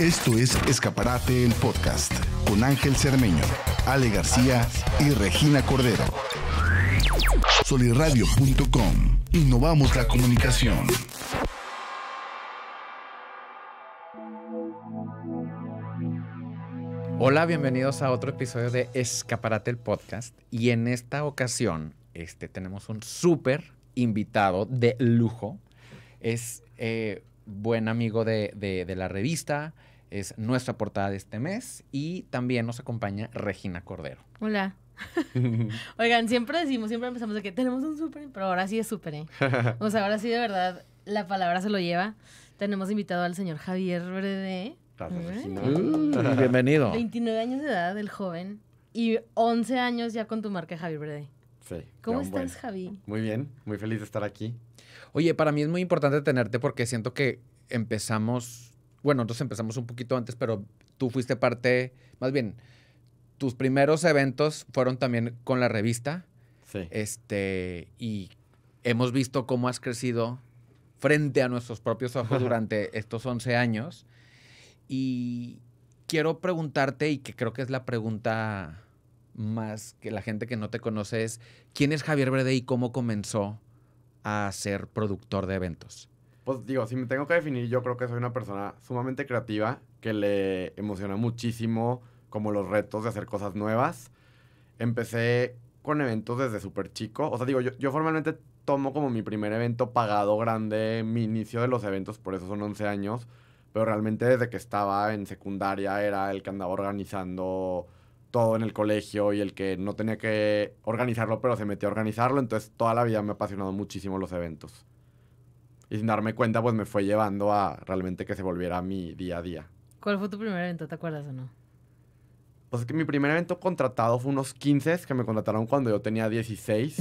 Esto es Escaparate el Podcast con Ángel Cermeño, Ale García y Regina Cordero. Solirradio.com. Innovamos la comunicación. Hola, bienvenidos a otro episodio de Escaparate el Podcast. Y en esta ocasión este, tenemos un súper invitado de lujo. Es eh, buen amigo de, la revista, es nuestra portada de este mes y también nos acompaña Regina Cordero. Hola. Oigan, siempre decimos, siempre empezamos de que tenemos un súper, pero ahora sí es súper. ¿eh? o sea, ahora sí de verdad la palabra se lo lleva. Tenemos invitado al señor Javier Verde. bienvenido. 29 años de edad, el joven, y 11 años ya con tu marca Javier Verde. Sí. ¿Cómo estás, Javi? Muy bien, muy feliz de estar aquí. Oye, para mí es muy importante tenerte porque siento que empezamos, bueno, nosotros empezamos un poquito antes, pero tú fuiste parte, más bien, tus primeros eventos fueron también con la revista. Sí. Este, y hemos visto cómo has crecido frente a nuestros propios ojos durante estos 11 años. Y quiero preguntarte, y que creo que es la pregunta más que la gente que no te conoce, es, ¿quién es Javier Verde y cómo comenzó a ser productor de eventos? Pues digo, si me tengo que definir, yo creo que soy una persona sumamente creativa, que le emociona muchísimo como los retos de hacer cosas nuevas. Empecé con eventos desde súper chico. O sea, digo, yo, formalmente tomo como mi primer evento pagado grande, mi inicio de los eventos, por eso son 11 años, pero realmente desde que estaba en secundaria era el que andaba organizando todo en el colegio y el que no tenía que organizarlo, pero se metió a organizarlo. Entonces toda la vida me ha apasionado muchísimo los eventos. Y sin darme cuenta, pues me fue llevando a realmente que se volviera mi día a día. ¿Cuál fue tu primer evento? ¿Te acuerdas o no? Pues es que mi primer evento contratado fue unos 15 que me contrataron cuando yo tenía 16.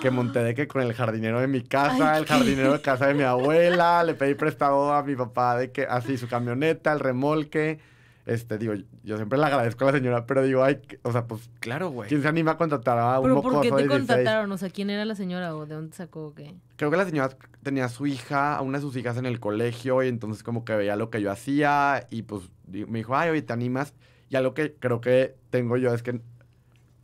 que monté de que con el jardinero de mi casa, el jardinero de casa de mi abuela, le pedí prestado a mi papá de que así su camioneta, el remolque este, digo, yo siempre le agradezco a la señora, pero digo, ay, o sea, pues. Claro, güey. ¿Quién se anima a contratar a un ¿Pero por qué te contrataron? O sea, ¿quién era la señora o de dónde sacó o qué? Creo que la señora tenía a su hija, a una de sus hijas en el colegio, y entonces como que veía lo que yo hacía, y pues me dijo, ay, oye, ¿te animas? Y algo que creo que tengo yo es que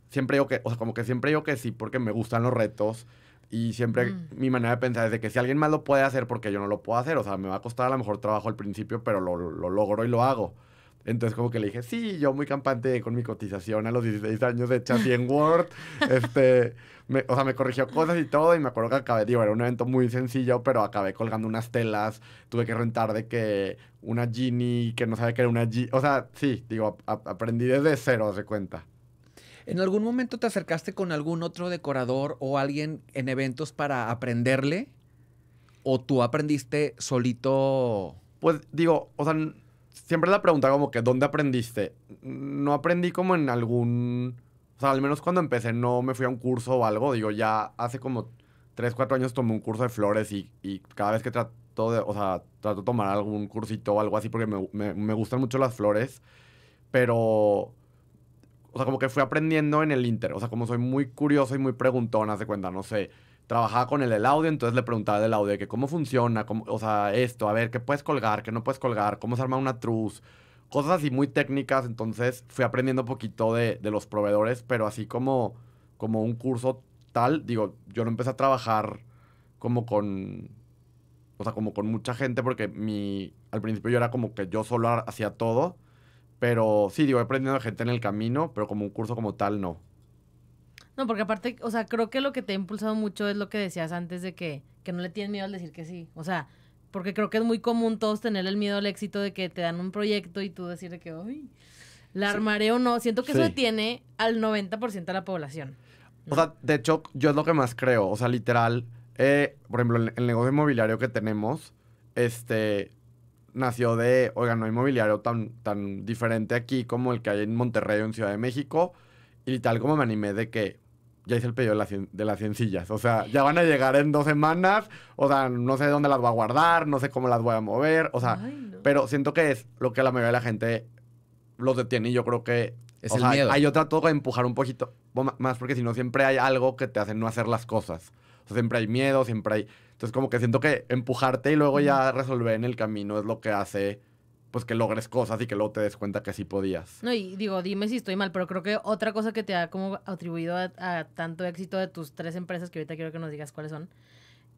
siempre digo que, o sea, como que siempre digo que sí, porque me gustan los retos. Y siempre mm. mi manera de pensar es de que si alguien más lo puede hacer, porque yo no lo puedo hacer. O sea, me va a costar a lo mejor trabajo al principio, pero lo, lo logro y lo hago. Entonces como que le dije, sí, yo muy campante con mi cotización a los 16 años de Chassis en Word. este, o sea, me corrigió cosas y todo y me acuerdo que acabé, digo, era un evento muy sencillo, pero acabé colgando unas telas, tuve que rentar de que una Genie que no sabe que era una Genie. O sea, sí, digo, aprendí desde cero, se cuenta. ¿En algún momento te acercaste con algún otro decorador o alguien en eventos para aprenderle? ¿O tú aprendiste solito? Pues digo, o sea siempre la pregunta como que, ¿dónde aprendiste? No aprendí como en algún... O sea, al menos cuando empecé no me fui a un curso o algo. Digo, ya hace como 3, 4 años tomé un curso de flores y, cada vez que trato de... O sea, trato de tomar algún cursito o algo así porque me, gustan mucho las flores. Pero... O sea, como que fui aprendiendo en el Inter. O sea, como soy muy curioso y muy preguntón, hace cuenta, no sé trabajaba con el, el audio, entonces le preguntaba del audio, que cómo funciona, o sea, esto, a ver, qué puedes colgar, qué no puedes colgar, cómo se arma una truz, cosas así muy técnicas, entonces fui aprendiendo un poquito de, de, los proveedores, pero así como, como un curso tal, digo, yo no empecé a trabajar como con, o sea, como con mucha gente, porque mi, al principio yo era como que yo solo hacía todo, pero sí, digo, aprendiendo de gente en el camino, pero como un curso como tal, no. No, porque aparte, o sea, creo que lo que te ha impulsado mucho es lo que decías antes de que, no le tienes miedo al decir que sí. O sea, porque creo que es muy común todos tener el miedo al éxito de que te dan un proyecto y tú decir que, uy, la armaré o no. Siento que eso detiene al 90% de la población. O sea, de hecho, yo es lo que más creo. O sea, literal, eh, por ejemplo, el, negocio inmobiliario que tenemos, este, nació de, oigan, no hay inmobiliario tan, tan diferente aquí como el que hay en Monterrey o en Ciudad de México. Y tal como me animé de que, ya hice el pedido de, la las ciencillas. O sea, ya van a llegar en dos semanas. O sea, no sé dónde las voy a guardar, no sé cómo las voy a mover. O sea, pero siento que es lo que la mayoría de la gente los detiene y yo creo que... Es el miedo. Hay otra trato de empujar un poquito más porque si no siempre hay algo que te hace no hacer las cosas. O sea, siempre hay miedo, siempre hay... Entonces como que siento que empujarte y luego ya resolver en el camino es lo que hace pues que logres cosas y que luego te des cuenta que sí podías. No, y digo, dime si estoy mal, pero creo que otra cosa que te ha como atribuido a, tanto éxito de tus tres empresas, que ahorita quiero que nos digas cuáles son,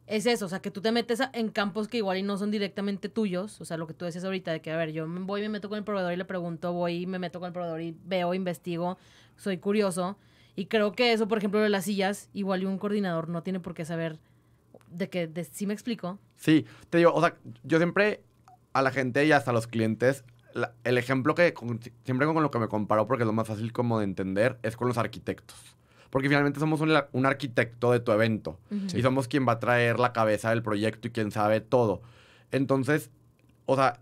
es eso, o sea, que tú te metes en campos que igual y no son directamente tuyos, o sea, lo que tú decías ahorita de que, a ver, yo voy y me meto con el proveedor y le pregunto, voy y me meto con el proveedor y veo, investigo, soy curioso, y creo que eso, por ejemplo, de las sillas, igual y un coordinador no tiene por qué saber de que, de, si me explico. Sí, te digo, o sea, yo siempre a la gente y hasta a los clientes. el ejemplo que siempre con lo que me comparo, porque es lo más fácil como de entender, es con los arquitectos. Porque finalmente somos un, arquitecto de tu evento. Y somos quien va a traer la cabeza del proyecto y quien sabe todo. Entonces, o sea,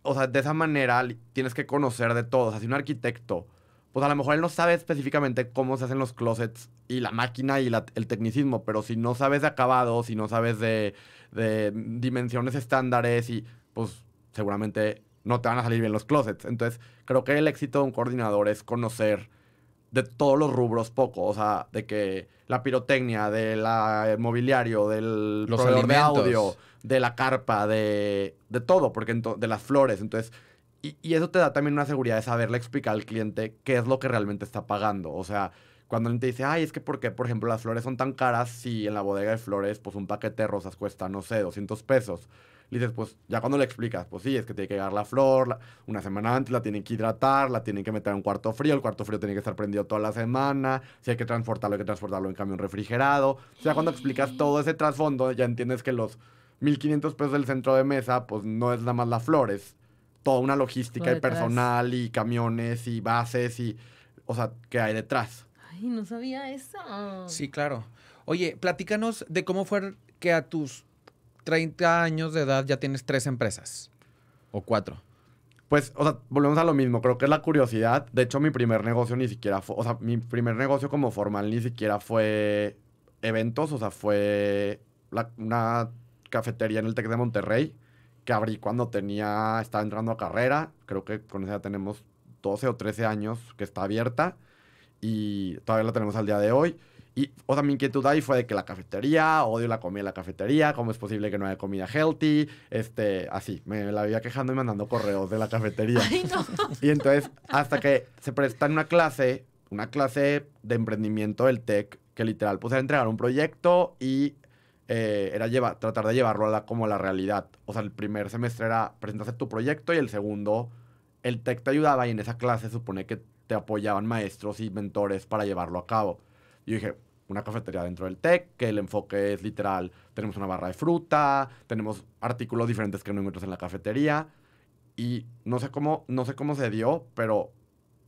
o sea, de esa manera tienes que conocer de todo. O sea, si un arquitecto, pues a lo mejor él no sabe específicamente cómo se hacen los closets y la máquina y el tecnicismo, pero si no sabes de acabado, si no sabes de, de dimensiones estándares y pues seguramente no te van a salir bien los closets. Entonces, creo que el éxito de un coordinador es conocer de todos los rubros poco, o sea, de que la pirotecnia, del eh, mobiliario, del proveedor de audio, de la carpa, de, todo, porque de las flores, entonces, y, eso te da también una seguridad de saberle explicar al cliente qué es lo que realmente está pagando, o sea, cuando alguien te dice, ay, es que por qué, por ejemplo, las flores son tan caras si en la bodega de flores, pues un paquete de rosas cuesta, no sé, 200 pesos? le dices, pues ya cuando le explicas, pues sí, es que tiene que llegar la flor una semana antes, la tienen que hidratar, la tienen que meter en un cuarto frío, el cuarto frío tiene que estar prendido toda la semana, si hay que transportarlo, hay que transportarlo en camión refrigerado. O sea, cuando explicas todo ese trasfondo, ya entiendes que los 1500 pesos del centro de mesa, pues no es nada más las flores, toda una logística y personal y camiones y bases y, o sea, que hay detrás. Ay, no sabía eso. Sí, claro. Oye, platícanos de cómo fue que a tus 30 años de edad ya tienes tres empresas o cuatro. Pues, o sea, volvemos a lo mismo. Creo que es la curiosidad. De hecho, mi primer negocio ni siquiera O sea, mi primer negocio como formal ni siquiera fue eventos. O sea, fue una cafetería en el Tec de Monterrey que abrí cuando tenía. Estaba entrando a carrera. Creo que con esa ya tenemos 12 o 13 años que está abierta. Y todavía la tenemos al día de hoy. Y otra mi inquietud ahí fue de que la cafetería, odio la comida en la cafetería, cómo es posible que no haya comida healthy, este, así, me la había quejando y mandando correos de la cafetería. Y entonces, hasta que se presta en una clase, una clase de emprendimiento del tech, que literal, pues era entregar un proyecto y eh, era llevar, tratar de llevarlo a la, como la realidad. O sea, el primer semestre era presentarse tu proyecto y el segundo, el tech te ayudaba y en esa clase supone que te apoyaban maestros y mentores para llevarlo a cabo. yo dije, una cafetería dentro del TEC, que el enfoque es literal, tenemos una barra de fruta, tenemos artículos diferentes que no encuentras en la cafetería. Y no sé cómo, no sé cómo se dio, pero,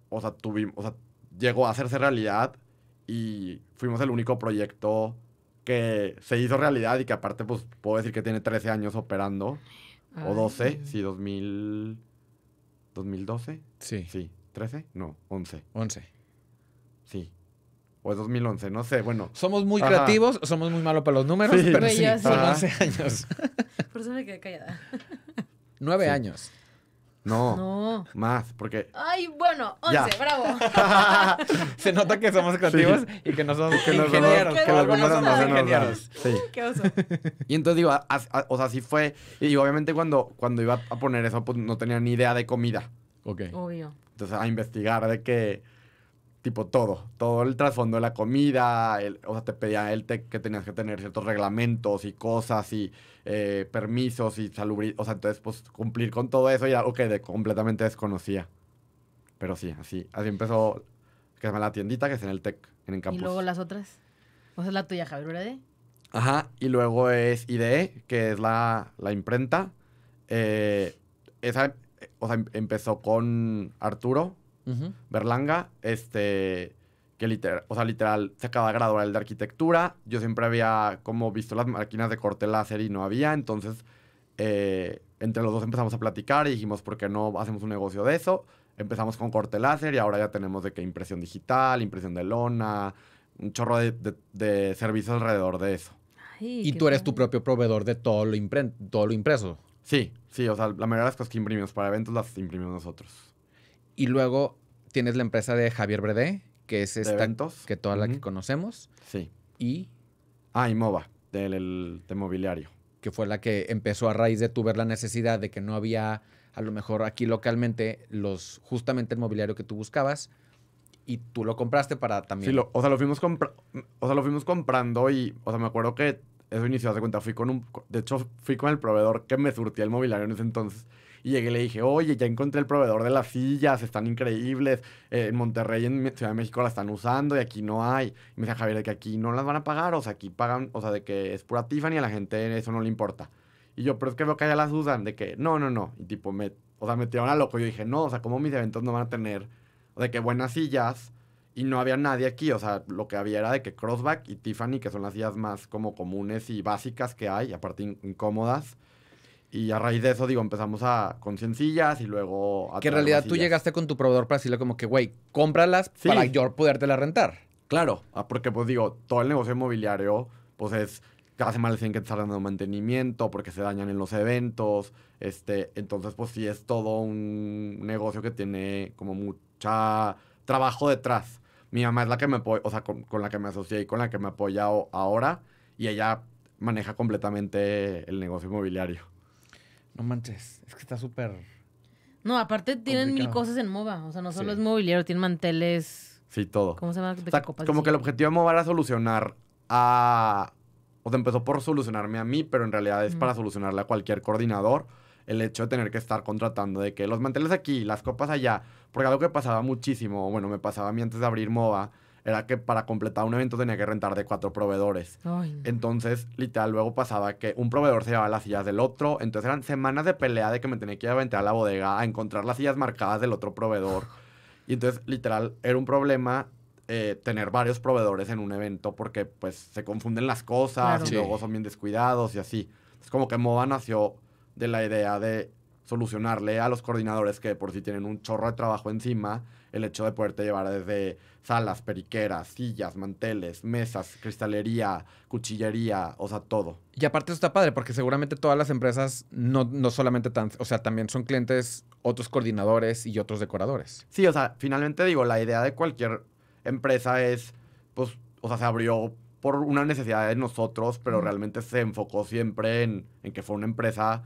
o sea, tuvimos, llegó a hacerse realidad y fuimos el único proyecto que se hizo realidad y que aparte, pues, puedo decir que tiene 13 años operando, o 12, sí, 2000, 2012. Sí. Sí, 13, no, 11. 11. Sí, o 2011, no sé, bueno. Somos muy creativos, somos muy malos para los números, pero sí, son 11 años. Por eso me quedé callada. 9 años. No, no, Más, porque. Ay, bueno, 11, bravo. Se nota que somos creativos y que no somos que ingenieros. Que, los números no son ingenieros. Sí. Qué oso. Y entonces digo, o sea, así fue. Y obviamente cuando, cuando iba a poner eso, pues no tenía ni idea de comida. Ok. Obvio. Entonces a investigar de qué tipo todo, todo el trasfondo de la comida, o sea, te pedía el tech que tenías que tener ciertos reglamentos y cosas y eh, permisos y salud, o sea, entonces pues cumplir con todo eso y algo que completamente desconocía. Pero sí, así, así empezó, que se llama la tiendita, que es en el TEC, en el campus. ¿Y luego las otras? O sea, la tuya, Javier, ¿verdad? Ajá, y luego es IDE, que es la, la imprenta. Eh, esa, o sea, em, empezó con Arturo, Berlanga, este, que literal, o sea, literal, se acaba de graduar el de arquitectura. Yo siempre había como visto las máquinas de corte láser y no había, entonces eh, entre los dos empezamos a platicar y dijimos, ¿por qué no hacemos un negocio de eso? Empezamos con corte láser y ahora ya tenemos de que impresión digital, impresión de lona, un chorro de, servicios alrededor de eso. y tú eres tu propio proveedor de todo lo, todo lo impreso. Sí, sí, o sea, la mayoría de las cosas que imprimimos para eventos las imprimimos nosotros. Y luego tienes la empresa de Javier Bredé, que es esta que toda la que conocemos. Sí. Y. Ah, y MOVA, del de mobiliario. Que fue la que empezó a raíz de tu ver la necesidad de que no había, a lo mejor aquí localmente, los justamente el mobiliario que tú buscabas. Y tú lo compraste para también. Sí, o, sea, lo fuimos o sea, lo fuimos comprando y, o sea, me acuerdo que eso inició, hace cuenta, fui con un, de hecho, fui con el proveedor que me surtía el mobiliario en ese entonces. Y llegué y le dije, oye, ya encontré el proveedor de las sillas, están increíbles. Eh, en Monterrey, en Ciudad de México las están usando y aquí no hay. Y me dice Javier, de que aquí no las van a pagar, o sea, aquí pagan, o sea, de que es pura Tiffany y a la gente eso no le importa. Y yo, pero es que veo que allá las usan, de que no, no, no. Y tipo, me, o sea, me tiraron a loco. Yo dije, no, o sea, ¿cómo mis eventos no van a tener, o sea, que buenas sillas? y no había nadie aquí. O sea, lo que había era de que Crossback y Tiffany, que son las sillas más como comunes y básicas que hay, aparte incómodas. Y a raíz de eso, digo, empezamos a con sencillas y luego... A que en realidad tú llegaste con tu proveedor para decirle como que, güey, cómpralas para yo la rentar. Claro, ah, porque pues digo, todo el negocio inmobiliario, pues es... Cada semana les tienen que estar dando mantenimiento porque se dañan en los eventos. Este, entonces, pues sí es todo un negocio que tiene como mucha trabajo detrás mi mamá es la que me apoya, o sea, con, la que me asocié y con la que me ha apoyado ahora, y ella maneja completamente el negocio inmobiliario. No manches, es que está súper. No, aparte tienen mil cosas en MOVA, o sea, no solo es mobiliario, tienen manteles. Sí, todo. ¿Cómo se llama? O como que el objetivo de MOVA era solucionar a. O sea, empezó por solucionarme a mí, pero en realidad es para solucionarle a cualquier coordinador el hecho de tener que estar contratando de que los manteles aquí, las copas allá, porque algo que pasaba muchísimo, bueno, me pasaba a mí antes de abrir MOVA, era que para completar un evento tenía que rentar de cuatro proveedores. Entonces, literal, luego pasaba que un proveedor se llevaba las sillas del otro, entonces eran semanas de pelea de que me tenía que ir a la bodega a encontrar las sillas marcadas del otro proveedor. Y entonces, literal, era un problema eh, tener varios proveedores en un evento porque, pues, se confunden las cosas y luego son bien descuidados y así. Es como que MOVA nació de la idea de solucionarle a los coordinadores que por si sí tienen un chorro de trabajo encima, el hecho de poderte llevar desde salas, periqueras, sillas, manteles, mesas, cristalería, cuchillería, o sea, todo. Y aparte eso está padre, porque seguramente todas las empresas no, solamente tan, o sea, también son clientes otros coordinadores y otros decoradores. Sí, o sea, finalmente digo, la idea de cualquier empresa es, pues, o sea, se abrió por una necesidad de nosotros, pero realmente se enfocó siempre en, en que fue una empresa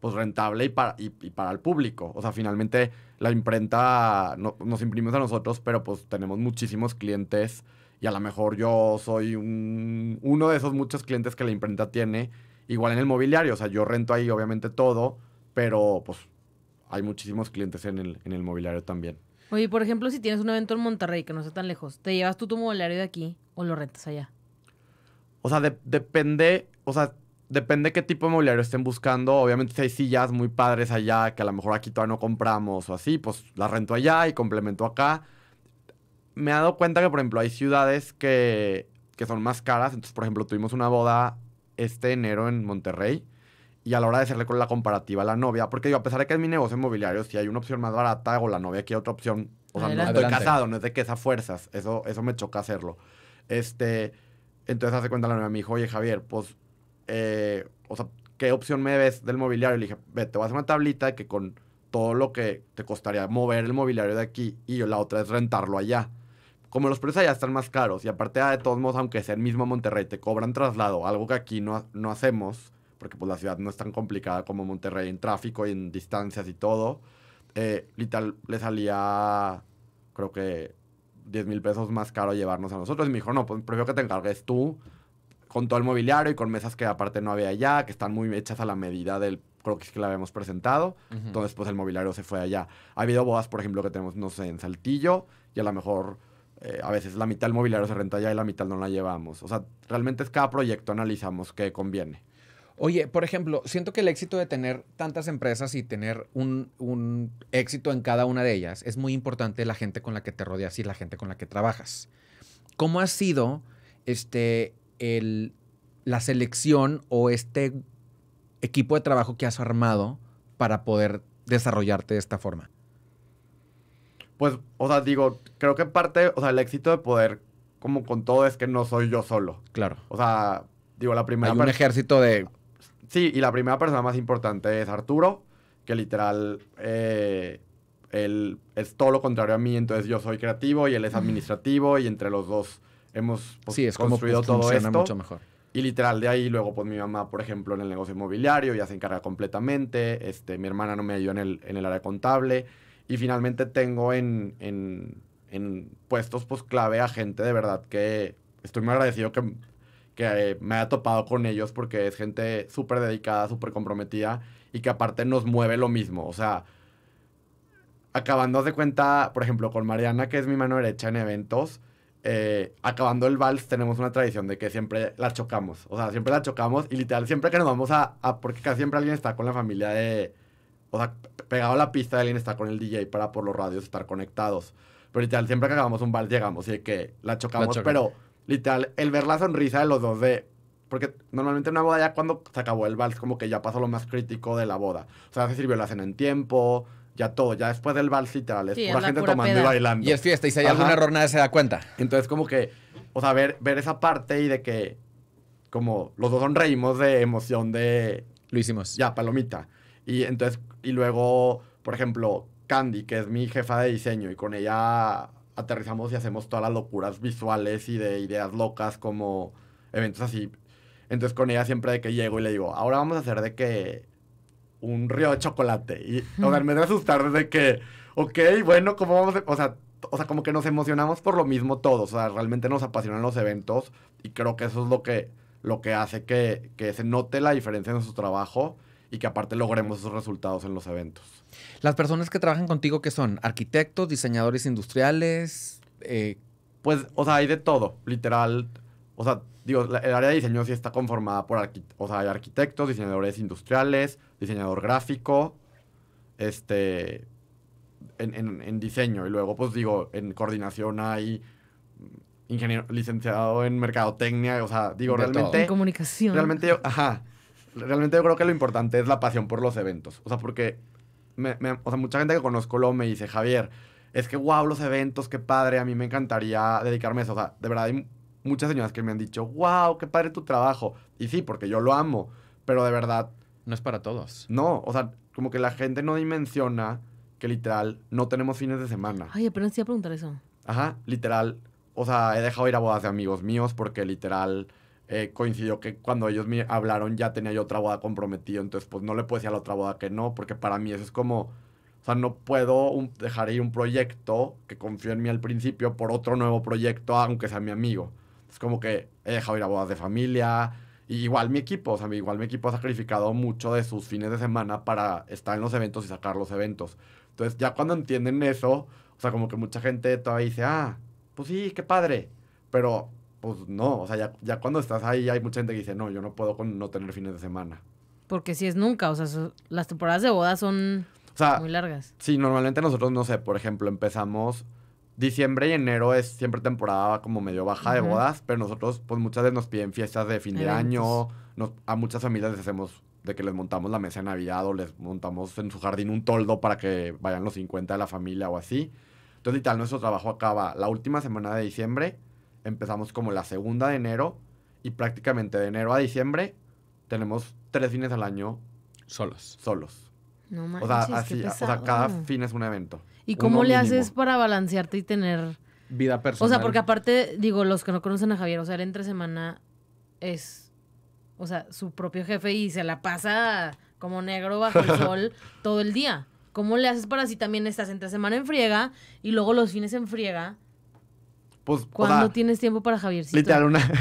pues rentable y para, y, para el público. O sea, finalmente la imprenta nos imprimimos a nosotros, pero pues tenemos muchísimos clientes y a lo mejor yo soy uno de esos muchos clientes que la imprenta tiene, igual en el mobiliario. O sea, yo rento ahí obviamente todo, pero pues hay muchísimos clientes en el, en el mobiliario también. Oye, por ejemplo, si tienes un evento en Monterrey que no está tan lejos, ¿te llevas tú tu mobiliario de aquí o lo rentas allá? O sea, depende, o sea, depende qué tipo de mobiliario estén buscando. Obviamente, si hay sillas muy padres allá que a lo mejor aquí todavía no compramos o así, pues la rento allá y complemento acá. Me he dado cuenta que, por ejemplo, hay ciudades que, que son más caras. Entonces, por ejemplo, tuvimos una boda este enero en Monterrey y a la hora de hacerle con la comparativa a la novia, porque yo a pesar de que es mi negocio inmobiliario, si hay una opción más barata o la novia quiere otra opción, o sea, no estoy casado, no es de que esas fuerzas, eso, eso me choca hacerlo. Este, entonces hace cuenta la novia, me dijo, oye Javier, pues eh, o sea, ¿qué opción me ves del mobiliario? Le dije, ve, te voy a una tablita que con todo lo que te costaría mover el mobiliario de aquí y la otra es rentarlo allá. Como los precios allá están más caros y aparte ah, de todos modos, aunque sea el mismo Monterrey, te cobran traslado, algo que aquí no, hacemos, porque pues la ciudad no es tan complicada como Monterrey en tráfico y en distancias y todo. Eh, literal, le salía, creo que 10 mil pesos más caro llevarnos a nosotros. Y me dijo, no, pues prefiero que te encargues tú con todo el mobiliario y con mesas que aparte no había allá, que están muy hechas a la medida del croquis que la habíamos presentado. Entonces, pues el mobiliario se fue allá. Ha habido bodas, por ejemplo, que tenemos, no sé, en Saltillo y a lo mejor eh, a veces la mitad del mobiliario se renta allá y la mitad no la llevamos. O sea, realmente es cada proyecto analizamos qué conviene. Oye, por ejemplo, siento que el éxito de tener tantas empresas y tener un, un éxito en cada una de ellas es muy importante la gente con la que te rodeas y la gente con la que trabajas. ¿Cómo ha sido este, el, la selección o este equipo de trabajo que has armado para poder desarrollarte de esta forma? Pues, o sea, digo, creo que parte, o sea, el éxito de poder, como con todo, es que no soy yo solo. Claro. O sea, digo, la primera... Hay un ejército de... Sí, y la primera persona más importante es Arturo, que literal, eh, él es todo lo contrario a mí, entonces yo soy creativo y él es administrativo, y entre los dos hemos pues, construido pues, todo esto. Y literal, de ahí luego, pues mi mamá, por ejemplo, en el negocio inmobiliario ya se encarga completamente, este, mi hermana no me ayudó en el, en el área contable y finalmente tengo en, en, en, puestos pues clave a gente de verdad que estoy muy agradecido que, que me haya topado con ellos porque es gente súper dedicada, súper comprometida y que aparte nos mueve lo mismo, o sea, acabando de cuenta, por ejemplo, con Mariana, que es mi mano derecha en eventos, eh, acabando el vals tenemos una tradición de que siempre la chocamos. O sea, siempre la chocamos y literal, siempre que nos vamos a... porque casi siempre alguien está con la familia de... O sea, pegado a la pista, alguien está con el DJ para por los radios estar conectados. Pero literal, siempre que acabamos un vals llegamos y que la chocamos. pero literal, el ver la sonrisa de los dos de... Porque normalmente en una boda ya cuando se acabó el vals como que ya pasó lo más crítico de la boda. O sea, se sirvió la cena en tiempo, ya todo, ya después del bar literal, es sí, gente tomando y bailando. Y es fiesta, y si hay algún error nadie se da cuenta. Entonces como que, o sea, ver, ver esa parte y de que como los dos sonreímos de emoción de... Lo hicimos. Ya, palomita. Y entonces, y luego, por ejemplo, Candy, que es mi jefa de diseño, y con ella aterrizamos y hacemos todas las locuras visuales y de ideas locas como eventos así. Entonces con ella siempre de que llego y le digo, ahora vamos a hacer de que un río de chocolate. Y, o sea, me de asustar de que, ok, bueno, ¿cómo vamos O sea, o sea, como que nos emocionamos por lo mismo todos. O sea, realmente nos apasionan los eventos y creo que eso es lo que, lo que hace que, se note la diferencia en su trabajo y que aparte logremos esos resultados en los eventos. Las personas que trabajan contigo, que son? ¿Arquitectos, diseñadores industriales? Eh, pues, o sea, hay de todo, literal. O sea, digo, el área de diseño sí está conformada por o sea, hay arquitectos, diseñadores industriales, diseñador gráfico, este, en, diseño. Y luego, pues digo, en coordinación hay ingeniero, licenciado en mercadotecnia, o sea, digo, realmente... En comunicación. Realmente, yo, ajá. Realmente yo creo que lo importante es la pasión por los eventos. O sea, porque o sea, mucha gente que conozco lo me dice, Javier, es que wow, los eventos, qué padre, a mí me encantaría dedicarme a eso. O sea, de verdad hay muchas señoras que me han dicho, wow, qué padre tu trabajo. Y sí, porque yo lo amo, pero de verdad... No es para todos. No, o sea, como que la gente no dimensiona que literal no tenemos fines de semana. Ay, pero te iba a preguntar eso. Ajá, literal. O sea, he dejado ir a bodas de amigos míos porque literal eh, coincidió que cuando ellos me hablaron ya tenía yo otra boda comprometida. Entonces, pues no le puedo decir a la otra boda que no, porque para mí eso es como. O sea, no puedo dejar ir un proyecto que confió en mí al principio por otro nuevo proyecto, aunque sea mi amigo. Es como que he dejado ir a bodas de familia. igual mi equipo, o sea, igual mi equipo ha sacrificado mucho de sus fines de semana para estar en los eventos y sacar los eventos. Entonces, ya cuando entienden eso, o sea, como que mucha gente todavía dice, ah, pues sí, qué padre. Pero, pues no, o sea, ya, cuando estás ahí hay mucha gente que dice, no, yo no puedo no tener fines de semana. Porque si es nunca, o sea, las temporadas de bodas son muy largas. Sí, normalmente nosotros, no sé, por ejemplo, empezamos diciembre y enero es siempre temporada como medio baja de bodas, pero nosotros pues muchas veces nos piden fiestas de fin de año, a muchas familias les hacemos de que les montamos la mesa de Navidad o les montamos en su jardín un toldo para que vayan los 50 de la familia o así. Entonces, tal, nuestro trabajo acaba la última semana de diciembre, empezamos como la segunda de enero y prácticamente de enero a diciembre tenemos tres fines al año solos. Solos. No manches, o sea, así, o sea, cada fin es un evento. ¿Y cómo le haces para balancearte y tener vida personal? O sea, porque aparte, digo, los que no conocen a Javier, o sea, él entre semana es, o sea, su propio jefe y se la pasa como negro bajo el sol todo el día. ¿Cómo le haces para si también estás entre semana en friega y luego los fines en friega? pues. ¿Cuándo tienes tiempo para Javier Literal, una,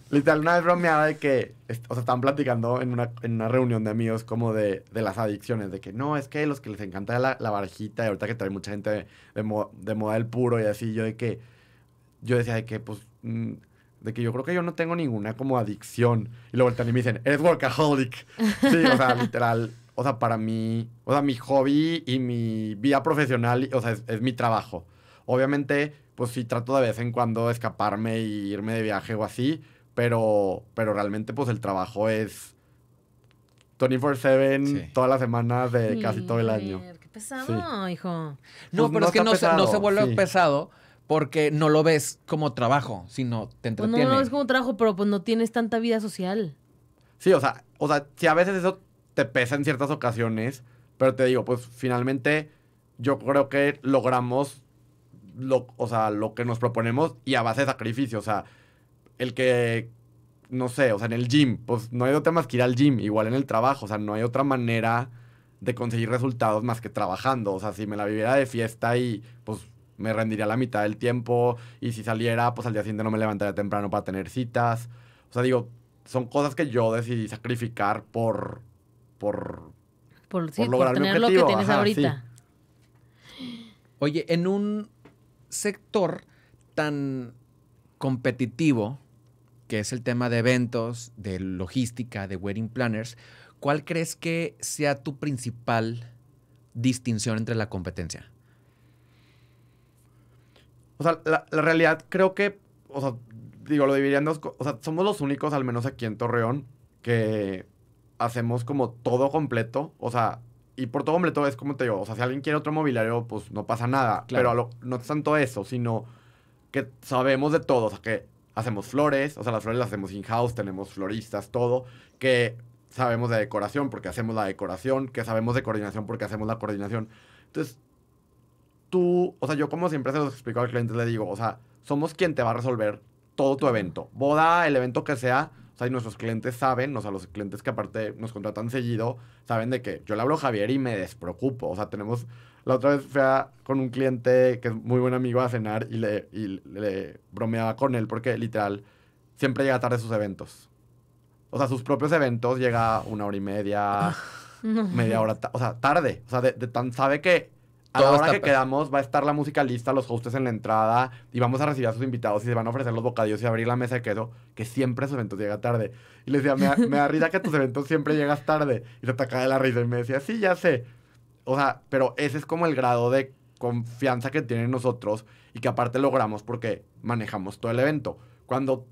literal, una vez bromeada de que, o sea, estaban platicando en una, en una reunión de amigos como de, de, las adicciones, de que no, es que los que les encanta la, la barajita, y ahorita que trae mucha gente de, moda, el puro y así, yo de que, yo decía de que, pues. Mm, de que yo creo que yo no tengo ninguna como adicción. Y luego también me dicen, eres workaholic. Sí, o sea, literal. O sea, para mí, o sea, mi hobby y mi vida profesional, o sea, es mi trabajo. Obviamente, pues sí trato de vez en cuando escaparme e irme de viaje o así, pero, pero realmente pues el trabajo es 24/7 todas las semanas de casi todo el año. Qué pesado, hijo. No, pues pero es que no se, vuelve pesado porque no lo ves como trabajo, sino te entretiene. Pues no, no lo ves como trabajo, pero pues no tienes tanta vida social. Sí, o sea, o sea, si a veces eso te pesa en ciertas ocasiones, pero te digo, pues finalmente yo creo que logramos lo, o sea, lo que nos proponemos y a base de sacrificio. O sea, el que, no sé, o sea, en el gym, pues no hay otra más que ir al gym, igual en el trabajo, o sea, no hay otra manera de conseguir resultados más que trabajando. O sea, si me la viviera de fiesta y pues me rendiría la mitad del tiempo y si saliera, pues al día siguiente no me levantaría temprano para tener citas. O sea, digo, son cosas que yo decidí sacrificar por... por por, por lograr por tener lo que tienes ahorita. Oye, en un sector tan competitivo, que es el tema de eventos, de logística, de wedding planners, ¿cuál crees que sea tu principal distinción entre la competencia? O sea, la, realidad creo que, o sea, digo, lo dividiría dos O sea, somos los únicos, al menos aquí en Torreón, que hacemos como todo completo. O sea, y por todo todo es como te digo, o sea, si alguien quiere otro mobiliario, pues no pasa nada. Claro. Pero no es tanto eso, sino que sabemos de todo, o sea, que hacemos flores, o sea, las flores las hacemos in-house, tenemos floristas, todo, que sabemos de decoración porque hacemos la decoración, que sabemos de coordinación porque hacemos la coordinación. Entonces, tú, o sea, yo como siempre se los explico al cliente, le digo, o sea, somos quien te va a resolver todo tu evento, boda, el evento que sea, o sea, y nuestros clientes saben, o sea, los clientes que aparte nos contratan seguido, saben de que yo le hablo a Javier y me despreocupo. O sea, tenemos. La otra vez fui con un cliente que es muy buen amigo a cenar y le, le bromeaba con él porque literal siempre llega tarde a sus eventos. O sea, sus propios eventos llega una hora y media, media hora, o sea, tarde. O sea, de tan sabe que Ahora que quedamos va a estar la música lista, los hostes en la entrada y vamos a recibir a sus invitados y se van a ofrecer los bocadillos y abrir la mesa de queso, que siempre a sus eventos llega tarde. Y les decía, me da, da risa que tus eventos siempre llegas tarde. Y se atacaba de la risa y me decía, sí, ya sé. O sea, pero ese es como el grado de confianza que tienen nosotros y que aparte logramos porque manejamos todo el evento. Cuando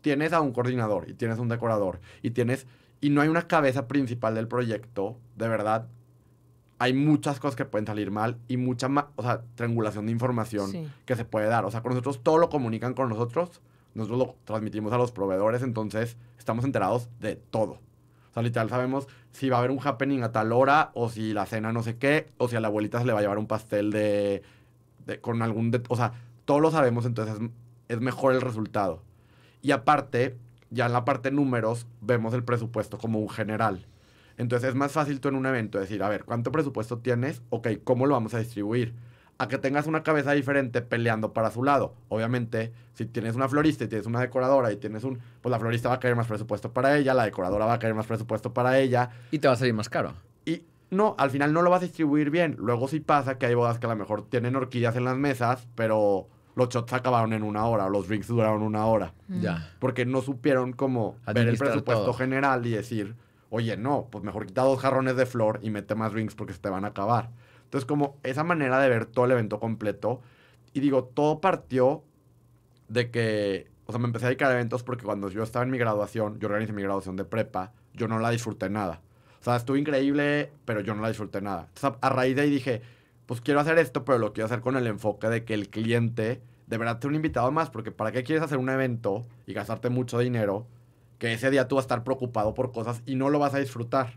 tienes a un coordinador y tienes a un decorador y tienes y no hay una cabeza principal del proyecto, de verdad, hay muchas cosas que pueden salir mal y mucha, o sea, triangulación de información que se puede dar. O sea, con nosotros todo lo comunican con nosotros, nosotros lo transmitimos a los proveedores, entonces estamos enterados de todo. O sea, literal sabemos si va a haber un happening a tal hora o si la cena no sé qué, o si a la abuelita se le va a llevar un pastel de, con algún, de, o sea, todo lo sabemos, entonces es, mejor el resultado. Y aparte, ya en la parte números, vemos el presupuesto como un general. Entonces es más fácil tú en un evento decir, a ver, ¿cuánto presupuesto tienes? Ok, ¿cómo lo vamos a distribuir? A que tengas una cabeza diferente peleando para su lado. Obviamente, si tienes una florista y tienes una decoradora y tienes un... Pues la florista va a caer más presupuesto para ella, la decoradora va a caer más presupuesto para ella. Y te va a salir más caro. Y no, al final no lo vas a distribuir bien. Luego sí pasa que hay bodas que a lo mejor tienen horquillas en las mesas, pero los shots acabaron en una hora, los drinks duraron una hora. Ya. Porque no supieron cómo ver el presupuesto general y decir, Oye, no, pues mejor quita dos jarrones de flor y mete más rings porque se te van a acabar. Entonces, como esa manera de ver todo el evento completo. Y digo, todo partió de que, o sea, me empecé a dedicar a eventos porque cuando yo estaba en mi graduación, yo organizé mi graduación de prepa, yo no la disfruté nada. O sea, estuvo increíble, pero yo no la disfruté nada. Entonces, a, raíz de ahí dije, pues quiero hacer esto, pero lo quiero hacer con el enfoque de que el cliente deberá ser un invitado más, porque ¿para qué quieres hacer un evento y gastarte mucho dinero que ese día tú vas a estar preocupado por cosas y no lo vas a disfrutar.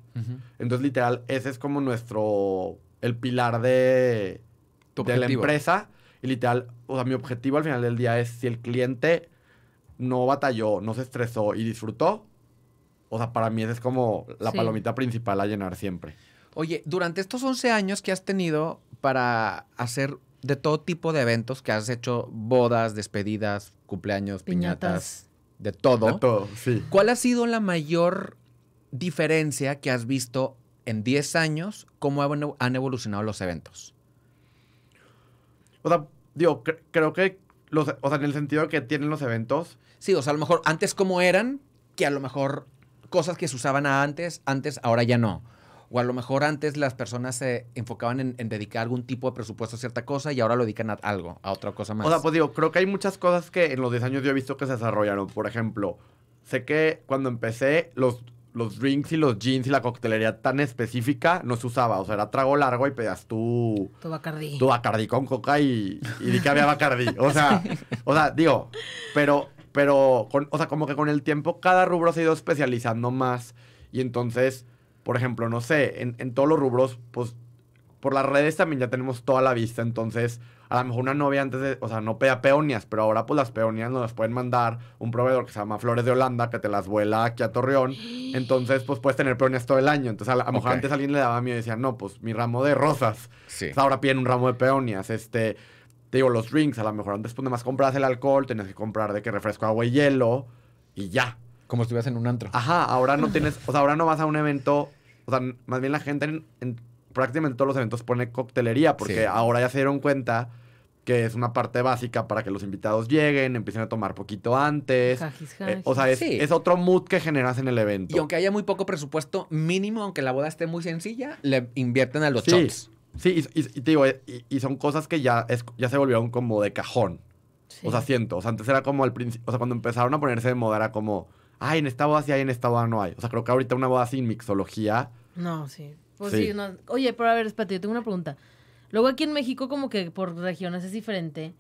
Entonces, literal, ese es como nuestro, el pilar de, de la empresa. Y literal, o sea, mi objetivo al final del día es si el cliente no batalló, no se estresó y disfrutó, o sea, para mí esa es como la palomita principal a llenar siempre. Oye, durante estos 11 años que has tenido para hacer de todo tipo de eventos que has hecho, bodas, despedidas, cumpleaños, piñatas de todo. De todo, sí. ¿Cuál ha sido la mayor diferencia que has visto en 10 años, cómo han evolucionado los eventos? O sea, digo, creo que, los, o sea, en el sentido que tienen los eventos. Sí, o sea, a lo mejor antes cómo eran, que a lo mejor cosas que se usaban antes, antes ahora ya no. O a lo mejor antes las personas se enfocaban en, dedicar algún tipo de presupuesto a cierta cosa y ahora lo dedican a algo, a otra cosa más. O sea, pues digo, creo que hay muchas cosas que en los 10 años yo he visto que se desarrollaron. Por ejemplo, sé que cuando empecé, los, los drinks y los jeans y la coctelería tan específica no se usaba. O sea, era trago largo y pedías tú. Tu bacardí. Tu bacardí con coca y, y di que había bacardí. O sea, o sea, digo, pero, pero, o sea, como que con el tiempo cada rubro se ha ido especializando más y entonces por ejemplo, no sé, en, todos los rubros, pues por las redes también ya tenemos toda la vista, entonces a lo mejor una novia antes de, o sea, no pedía peonias, pero ahora pues las peonias nos las pueden mandar un proveedor que se llama Flores de Holanda, que te las vuela aquí a Torreón, entonces pues puedes tener peonias todo el año, entonces a, lo mejor antes alguien le daba miedo y decía, no, pues mi ramo de rosas, sí. Pues, ahora piden un ramo de peonias, este, te digo, los drinks, a lo mejor antes pues más compras el alcohol, tienes que comprar de que refresco agua y hielo y ya, como si estuvieras en un antro. Ajá, ahora no tienes, o sea, ahora no vas a un evento, o sea, más bien la gente en, prácticamente todos los eventos pone coctelería, porque ahora ya se dieron cuenta que es una parte básica para que los invitados lleguen, empiecen a tomar poquito antes. Eh, o sea, es, otro mood que generas en el evento. Y aunque haya muy poco presupuesto mínimo, aunque la boda esté muy sencilla, le invierten a los sí. Sí, y, te digo, eh, y, son cosas que ya, ya se volvieron como de cajón. O sea, siento. O sea, antes era como al principio. O sea, cuando empezaron a ponerse de moda era como ay, en esta boda sí hay, en esta boda no hay. O sea, creo que ahorita una boda sin mixología. No, sí. Pues sí, Oye, pero a ver, espérate, yo tengo una pregunta. Luego aquí en México, como que por regiones es diferente.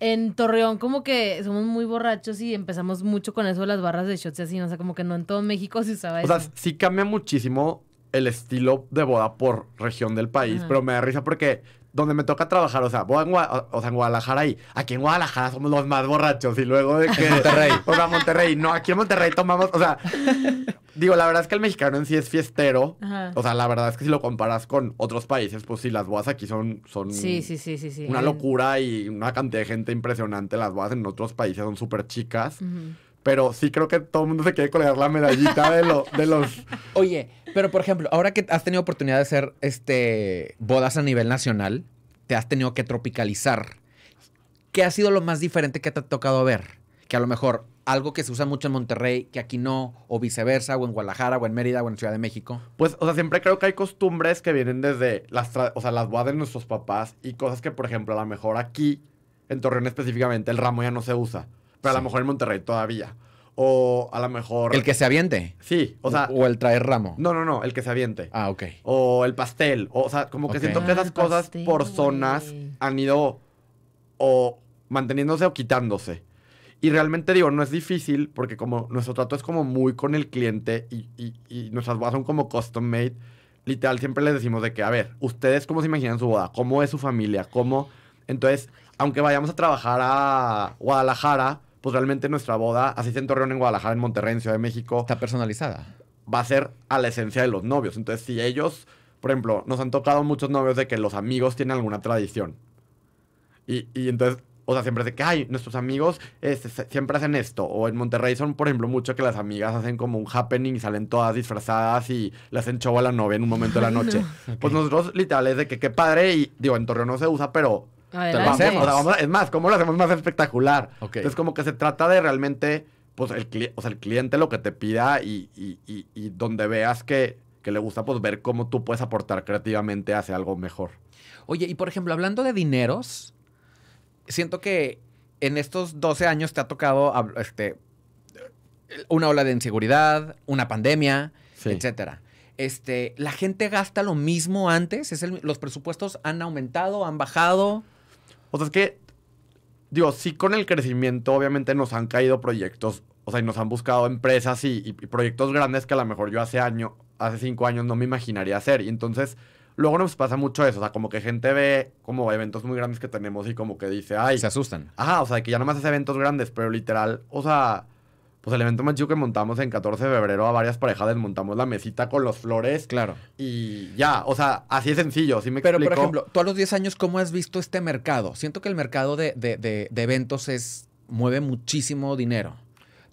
En Torreón, como que somos muy borrachos y empezamos mucho con eso las barras de shots y así. O sea, como que no en todo México se usaba o eso. O sea, sí cambia muchísimo el estilo de boda por región del país, pero me da risa porque donde me toca trabajar. O sea, voy en, o en Guadalajara y aquí en Guadalajara somos los más borrachos y luego de que... Monterrey. O sea, Monterrey. No, aquí en Monterrey tomamos... O sea, digo, la verdad es que el mexicano en sí es fiestero. O sea, la verdad es que si lo comparas con otros países, pues sí, las boas aquí son... son sí, sí, sí, Una locura y una cantidad de gente impresionante. Las boas en otros países son súper chicas pero sí creo que todo el mundo se quiere colgar la medallita de, de los... Oye, pero por ejemplo, ahora que has tenido oportunidad de hacer este, bodas a nivel nacional, te has tenido que tropicalizar. ¿Qué ha sido lo más diferente que te ha tocado ver? Que a lo mejor algo que se usa mucho en Monterrey, que aquí no, o viceversa, o en Guadalajara, o en Mérida, o en Ciudad de México. Pues, o sea, siempre creo que hay costumbres que vienen desde las, las bodas de nuestros papás y cosas que, por ejemplo, a lo mejor aquí, en Torreón específicamente, el ramo ya no se usa pero a lo mejor en Monterrey todavía. O a lo mejor. ¿El que se aviente? Sí, o sea. ¿O el traer ramo? No, no, no, el que se aviente. Ah, ok. O el pastel. O, sea, como que siento que esas ah, cosas por zonas han ido o manteniéndose o quitándose. Y realmente digo, no es difícil porque como nuestro trato es como muy con el cliente y, y, y nuestras bodas son como custom made, literal siempre les decimos de que, a ver, ustedes cómo se imaginan su boda, cómo es su familia, cómo... Entonces, aunque vayamos a trabajar a Guadalajara, pues realmente nuestra boda, así en Torreón, en Guadalajara, en Monterrey, en de México. Está personalizada. Va a ser a la esencia de los novios. Entonces, si ellos, por ejemplo, nos han tocado muchos novios de que los amigos tienen alguna tradición. Y, entonces, o sea, siempre es de que, ay, nuestros amigos este, siempre hacen esto. O en Monterrey son, por ejemplo, mucho que las amigas hacen como un happening salen todas disfrazadas y le hacen show a la novia en un momento de la noche. Pues nosotros, literal, es de que qué padre. Y digo, en Torreón no se usa, pero Adelante. Vamos, es más, ¿cómo lo hacemos más espectacular? Entonces, como que se trata de realmente, pues, el, el cliente lo que te pida y, donde veas que, le gusta, pues, ver cómo tú puedes aportar creativamente hacia algo mejor. Oye, y por ejemplo, hablando de dineros, siento que en estos 12 años te ha tocado este, una ola de inseguridad, una pandemia, etcétera este, la gente gasta lo mismo antes, los presupuestos han aumentado, han bajado. O sea, es que, digo, sí con el crecimiento obviamente nos han caído proyectos, o sea, y nos han buscado empresas y, proyectos grandes que a lo mejor yo hace año, hace cinco años no me imaginaría hacer. Y entonces, luego nos pasa mucho eso, o sea, como que gente ve como eventos muy grandes que tenemos y como que dice, ay. Se asustan. Ajá, o sea, que ya nomás hace eventos grandes, pero literal, o sea pues el evento más chido que montamos en 14 de febrero a varias parejas les montamos la mesita con los flores. Claro. Y ya, o sea, así es sencillo, así me Pero, por ejemplo, tú a los 10 años, ¿cómo has visto este mercado? Siento que el mercado de, eventos es, mueve muchísimo dinero.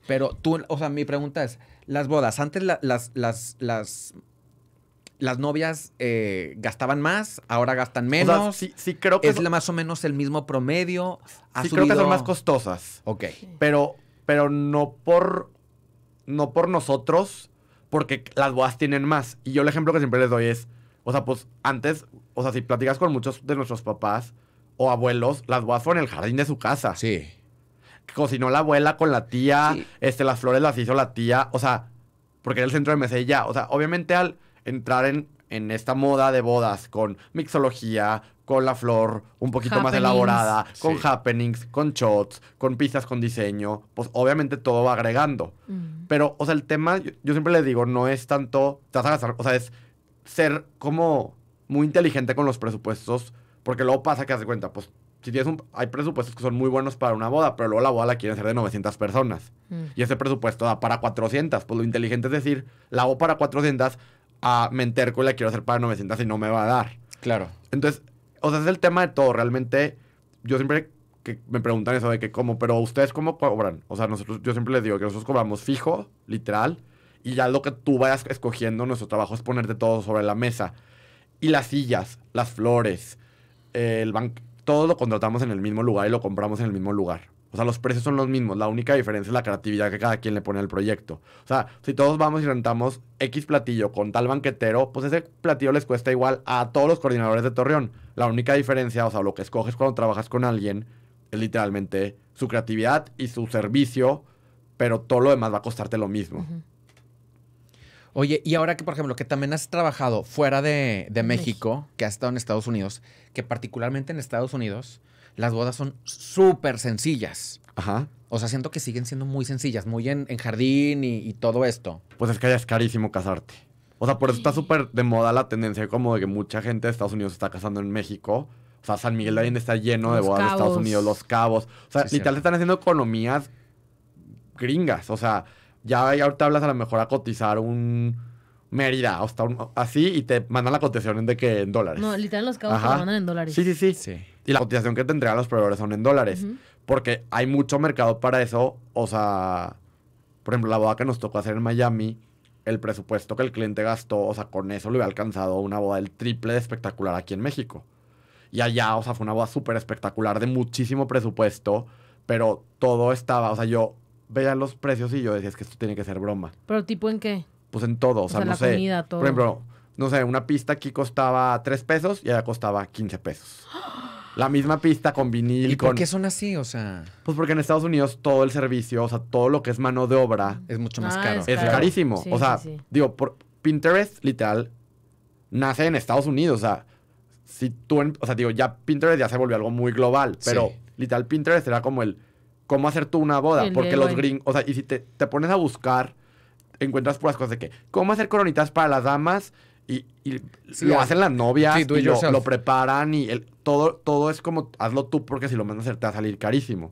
Pero tú, o sea, mi pregunta es, las bodas, antes las, las, las las novias eh, gastaban más, ahora gastan menos. sí, sí, creo que es más o menos el mismo promedio. sí creo que son más costosas. Ok. Pero pero no por, no por nosotros, porque las bodas tienen más. Y yo el ejemplo que siempre les doy es, o sea, pues antes, o sea, si platicas con muchos de nuestros papás o abuelos, las bodas fueron en el jardín de su casa. Sí. Cocinó la abuela con la tía, este, las flores las hizo la tía, o sea, porque era el centro de mesa y ya. O sea, obviamente al entrar en, en esta moda de bodas con mixología, con la flor un poquito más elaborada, con happenings, con shots, con pizzas con diseño, pues obviamente todo va agregando. Mm. Pero, o sea, el tema, yo, siempre le digo, no es tanto, o sea, es ser como muy inteligente con los presupuestos, porque luego pasa que hace cuenta, pues si tienes un, hay presupuestos que son muy buenos para una boda, pero luego la boda la quieren hacer de 900 personas. Mm. Y ese presupuesto da para 400. Pues lo inteligente es decir, la hago para 400, a Menterco y la quiero hacer para 900 y no me va a dar. Claro. Entonces, o sea, es el tema de todo. Realmente, yo siempre que me preguntan eso de que cómo, pero ustedes cómo cobran. O sea, nosotros, yo siempre les digo que nosotros cobramos fijo, literal, y ya lo que tú vayas escogiendo, nuestro trabajo es ponerte todo sobre la mesa. Y las sillas, las flores, el banco, todo lo contratamos en el mismo lugar y lo compramos en el mismo lugar. O sea, los precios son los mismos. La única diferencia es la creatividad que cada quien le pone al proyecto. O sea, si todos vamos y rentamos X platillo con tal banquetero, pues ese platillo les cuesta igual a todos los coordinadores de Torreón. La única diferencia, o sea, lo que escoges cuando trabajas con alguien es literalmente su creatividad y su servicio, pero todo lo demás va a costarte lo mismo. Oye, y ahora que, por ejemplo, que también has trabajado fuera de, México, México, que has estado en Estados Unidos, que particularmente en Estados Unidos, las bodas son súper sencillas. Ajá. O sea, siento que siguen siendo muy sencillas, muy en, jardín y, todo esto. Pues es que ya es carísimo casarte. O sea, por eso está súper de moda la tendencia como de que mucha gente de Estados Unidos está casando en México. O sea, San Miguel de Allende está lleno de bodas de Estados Unidos, Los Cabos. O sea, literalmente literal están haciendo economías gringas. O sea, ya, ahorita hablas a lo mejor a cotizar un Mérida, o sea, así, y te mandan la cotización de que en dólares. No, literal Los Cabos te lo mandan en dólares. Sí, sí, sí. Sí y la cotización que tendrían los proveedores son en dólares. Porque hay mucho mercado para eso. O sea, por ejemplo, la boda que nos tocó hacer en Miami, el presupuesto que el cliente gastó, o sea, con eso le había alcanzado una boda del triple de espectacular aquí en México. Y allá, o sea, fue una boda súper espectacular de muchísimo presupuesto, pero todo estaba, o sea, yo veía los precios y yo decía, es que esto tiene que ser broma. ¿Pero tipo en qué? Pues en todo, o sea, o sea no la sé. todo. Por ejemplo, no sé, una pista aquí costaba tres pesos y allá costaba 15 pesos. ¡Ah! la misma pista con vinil. ¿Y por qué son así? O sea. Pues porque en Estados Unidos todo el servicio, o sea, todo lo que es mano de obra. Es mucho más ah, caro. Es, carísimo. o sea, digo, Pinterest, literal, nace en Estados Unidos. O sea, si tú. o sea, digo, ya Pinterest ya se volvió algo muy global. Pero, literal, Pinterest era como el. ¿Cómo hacer tú una boda? porque los gringos. O sea, y si te, te pones a buscar, encuentras puras cosas de que. ¿Cómo hacer coronitas para las damas? Y, lo hacen las novias, y, lo, preparan y todo, todo es como hazlo tú porque si lo mandas a hacer te va a salir carísimo.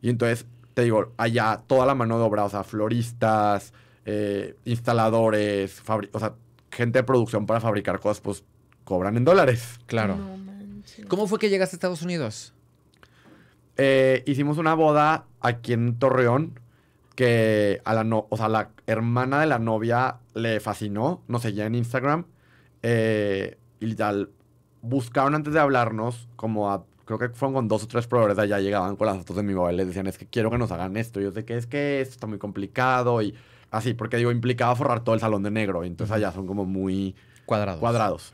Y entonces, te digo, allá toda la mano de obra, o sea, floristas, eh, instaladores, o sea, gente de producción para fabricar cosas, pues cobran en dólares. Claro. ¿Cómo fue que llegaste a Estados Unidos? Eh, hicimos una boda aquí en Torreón que a la, no, o sea, la hermana de la novia le fascinó, no sé ya en Instagram, eh, y tal, buscaron antes de hablarnos, como a, creo que fueron con dos o tres proveedores allá, llegaban con las fotos de mi ...y les decían, es que quiero que nos hagan esto, y yo sé que es que esto está muy complicado, y así, porque digo, implicaba forrar todo el salón de negro, y entonces allá son como muy cuadrados. cuadrados.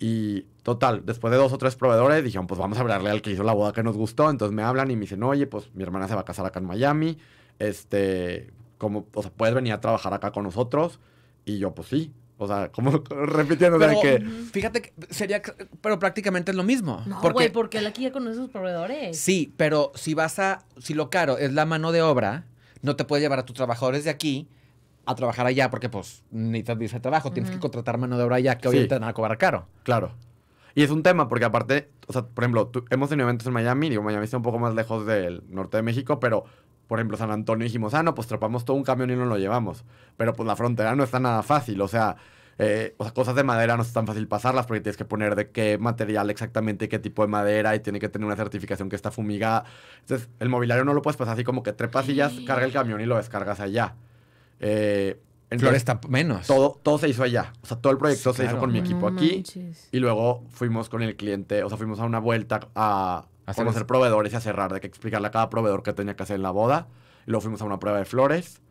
Y total, después de dos o tres proveedores, dijeron, pues vamos a hablarle al que hizo la boda que nos gustó, entonces me hablan y me dicen, oye, pues mi hermana se va a casar acá en Miami este, como, o sea, puedes venir a trabajar acá con nosotros. Y yo, pues sí. O sea, como repitiendo, que. Fíjate que sería. Pero prácticamente es lo mismo. No, porque, güey, porque aquí ya conoce sus proveedores. Sí, pero si vas a. Si lo caro es la mano de obra, no te puedes llevar a tus trabajadores de aquí a trabajar allá porque, pues, necesitas te dice trabajo. Tienes que contratar mano de obra allá que hoy te van a cobrar caro. Claro. Y es un tema porque, aparte, o sea, por ejemplo, hemos tenido eventos en Miami. Digo, Miami está un poco más lejos del norte de México, pero por ejemplo, San Antonio dijimos, ah, no, pues tropamos todo un camión y no lo llevamos. Pero pues la frontera no está nada fácil, o sea, eh, cosas de madera no es tan fácil pasarlas porque tienes que poner de qué material exactamente, qué tipo de madera y tiene que tener una certificación que está fumigada. Entonces, el mobiliario no lo puedes pasar así como que trepas pasillas, carga el camión y lo descargas allá. Eh, entonces, está menos. Todo, todo se hizo allá. O sea, todo el proyecto se hizo con mi equipo aquí. Y luego fuimos con el cliente, o sea, fuimos a una vuelta a, Hacer ser proveedores y a cerrar, de que explicarle a cada proveedor que tenía que hacer en la boda. Y luego fuimos a una prueba de flores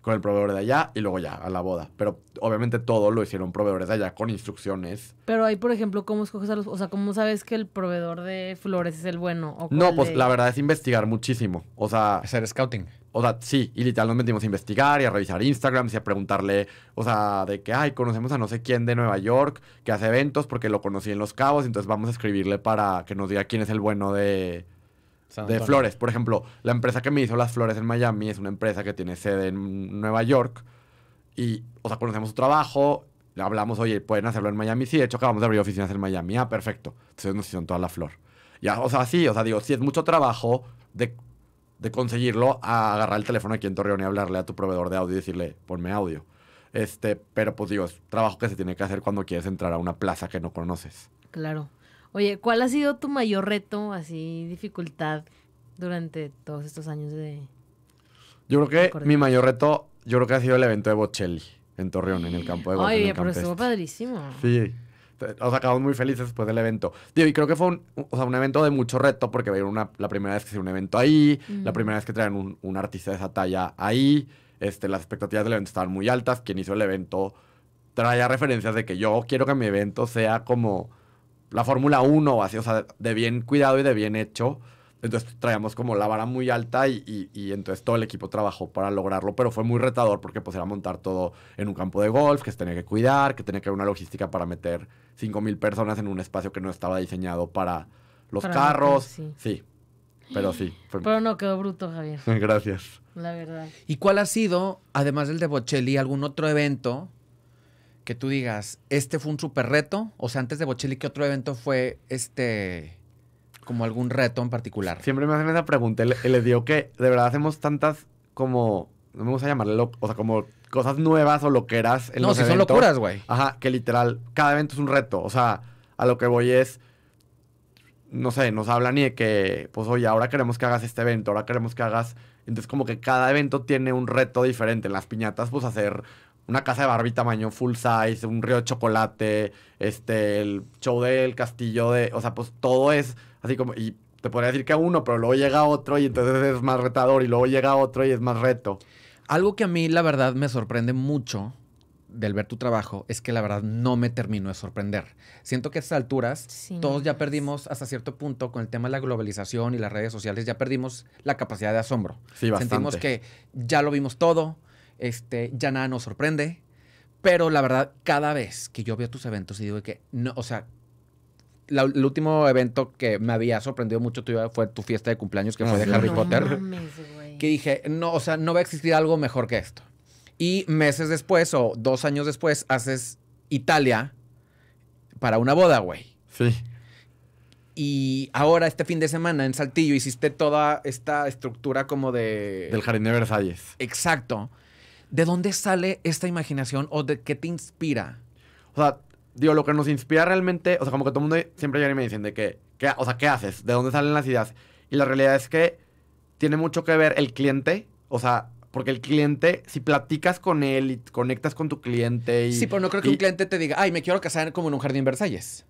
con el proveedor de allá y luego ya a la boda. Pero obviamente todo lo hicieron proveedores de allá con instrucciones. Pero ahí, por ejemplo, ¿cómo escoges O sea, ¿cómo sabes que el proveedor de flores es el bueno? no, pues la verdad es investigar muchísimo. O sea. Hacer scouting. O sea, sí, y literal nos metimos a investigar y a revisar Instagram y a preguntarle, o sea, de que, ay, conocemos a no sé quién de Nueva York que hace eventos porque lo conocí en Los Cabos, entonces vamos a escribirle para que nos diga quién es el bueno de, de flores. Por ejemplo, la empresa que me hizo las flores en Miami es una empresa que tiene sede en Nueva York y, o sea, conocemos su trabajo, le hablamos, oye, ¿pueden hacerlo en Miami? Sí, de hecho acabamos de abrir oficinas en Miami. Ah, perfecto. Entonces nos hicieron toda la flor. Ya, o sea, sí, o sea, digo, sí es mucho trabajo de de conseguirlo a agarrar el teléfono aquí en Torreón y hablarle a tu proveedor de audio y decirle, ponme audio. Este, pero pues digo, es trabajo que se tiene que hacer cuando quieres entrar a una plaza que no conoces. Claro. Oye, ¿cuál ha sido tu mayor reto, así, dificultad durante todos estos años de... Yo creo que mi mayor reto, yo creo que ha sido el evento de Bocelli en Torreón, en el campo de Bocelli. Oye, pero estuvo padrísimo. Sí o acabamos muy felices después del evento. y creo que fue un, sea, un evento de mucho reto porque una, la primera vez que se un evento ahí, la mm. primera vez que traen un, un, artista de esa talla ahí, este, las expectativas del evento estaban muy altas, quien hizo el evento traía referencias de que yo quiero que mi evento sea como la Fórmula 1 o o sea, de bien cuidado y de bien hecho. Entonces traíamos como la vara muy alta y, entonces todo el equipo trabajó para lograrlo, pero fue muy retador porque pues era montar todo en un campo de golf, que se tenía que cuidar, que tenía que haber una logística para meter 5.000 personas en un espacio que no estaba diseñado para los carros. sí. pero sí. Pero no quedó bruto, Javier. Gracias. La verdad. ¿Y cuál ha sido, además del de Bocelli, algún otro evento que tú digas, este fue un super reto? O sea, antes de Bocelli, ¿qué otro evento fue este como algún reto en particular. Siempre me hacen esa pregunta y les digo que de verdad hacemos tantas como, no me a llamarle, lo, o sea, como cosas nuevas o loqueras. En no, si son locuras, güey. Ajá, que literal, cada evento es un reto. O sea, a lo que voy es, no sé, nos hablan y de que, pues oye, ahora queremos que hagas este evento, ahora queremos que hagas... Entonces como que cada evento tiene un reto diferente. En las piñatas, pues hacer una casa de Barbie tamaño full size, un río de chocolate, este, el show del castillo de. O sea, pues todo es así como. Y te podría decir que uno, pero luego llega otro y entonces es más retador, y luego llega otro y es más reto. Algo que a mí, la verdad, me sorprende mucho del ver tu trabajo es que la verdad no me termino de sorprender. Siento que a estas alturas todos ya perdimos hasta cierto punto con el tema de la globalización y las redes sociales, ya perdimos la capacidad de asombro. Sí, Sentimos que ya lo vimos todo, este, ya nada nos sorprende. Pero la verdad, cada vez que yo veo tus eventos y digo que, no, o sea, el último evento que me había sorprendido mucho fue tu fiesta de cumpleaños, que fue de Harry Potter. que dije, no, o sea, no va a existir algo mejor que esto. Y meses después o dos años después haces Italia para una boda, güey. Sí. Y ahora, este fin de semana en Saltillo, hiciste toda esta estructura como de. Del Jardín de Versalles. Exacto. ¿De dónde sale esta imaginación o de qué te inspira? O sea, digo, lo que nos inspira realmente, o sea, como que todo el mundo siempre llega y me dicen de que, o sea, ¿qué haces? ¿De dónde salen las ideas? Y la realidad es que tiene mucho que ver el cliente, o sea, porque el cliente, si platicas con él y conectas con tu cliente y... Sí, pero no creo que un cliente te diga, ay, me quiero casar como en un jardín Versalles.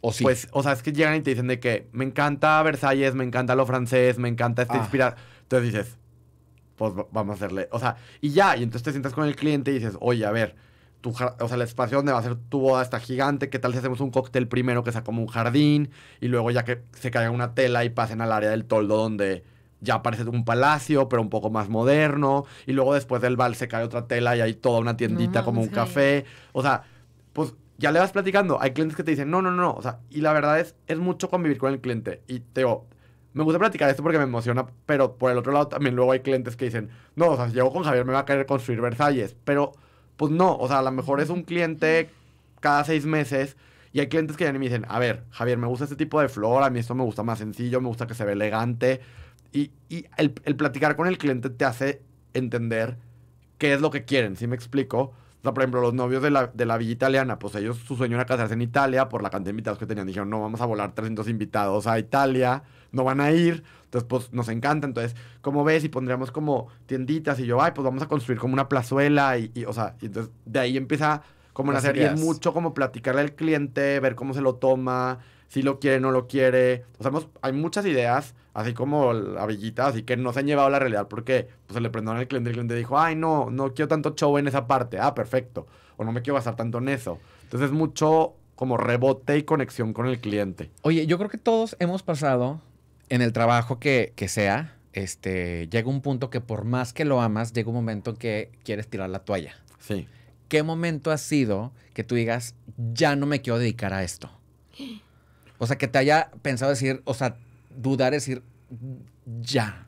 ¿O sí? Pues, o sea, es que llegan y te dicen de que me encanta Versalles, me encanta lo francés, me encanta este ah. Entonces dices, pues vamos a hacerle, o sea, y ya, y entonces te sientas con el cliente y dices, oye, a ver, tu, o sea, el espacio donde va a ser tu boda está gigante, ¿qué tal si hacemos un cóctel primero que sea como un jardín y luego ya que se caiga una tela y pasen al área del toldo donde ya parece un palacio, pero un poco más moderno, y luego después del bal se cae otra tela y hay toda una tiendita como un café, o sea, pues ya le vas platicando, hay clientes que te dicen, no, no, no, o sea, y la verdad es, es mucho convivir con el cliente, y te digo, me gusta platicar esto porque me emociona, pero por el otro lado también luego hay clientes que dicen, no, o sea, si llego con Javier me va a querer construir Versalles, pero pues no, o sea, a lo mejor es un cliente cada seis meses y hay clientes que vienen y me dicen, a ver, Javier, me gusta este tipo de flor, a mí esto me gusta más sencillo, me gusta que se ve elegante y, el, platicar con el cliente te hace entender qué es lo que quieren, si me explico? sea, por ejemplo, los novios de la, de la Villa Italiana, pues ellos, su sueño era casarse en Italia por la cantidad de invitados que tenían. Dijeron, no, vamos a volar 300 invitados a Italia, no van a ir. Entonces, pues nos encanta. Entonces, ¿cómo ves? Y pondríamos como tienditas y yo, ay, pues vamos a construir como una plazuela y, o sea, y entonces de ahí empieza como la serie. mucho como platicarle al cliente, ver cómo se lo toma, si lo quiere, no lo quiere. O sea, hay muchas ideas así como la villita, así que no se han llevado la realidad porque pues, se le prendieron el cliente y el cliente dijo, ay, no, no quiero tanto show en esa parte, ah, perfecto, o no me quiero basar tanto en eso. Entonces es mucho como rebote y conexión con el cliente. Oye, yo creo que todos hemos pasado en el trabajo que, sea, este, llega un punto que por más que lo amas, llega un momento en que quieres tirar la toalla. Sí. ¿Qué momento ha sido que tú digas, ya no me quiero dedicar a esto? O sea, que te haya pensado decir, o sea, dudar, es ir ya.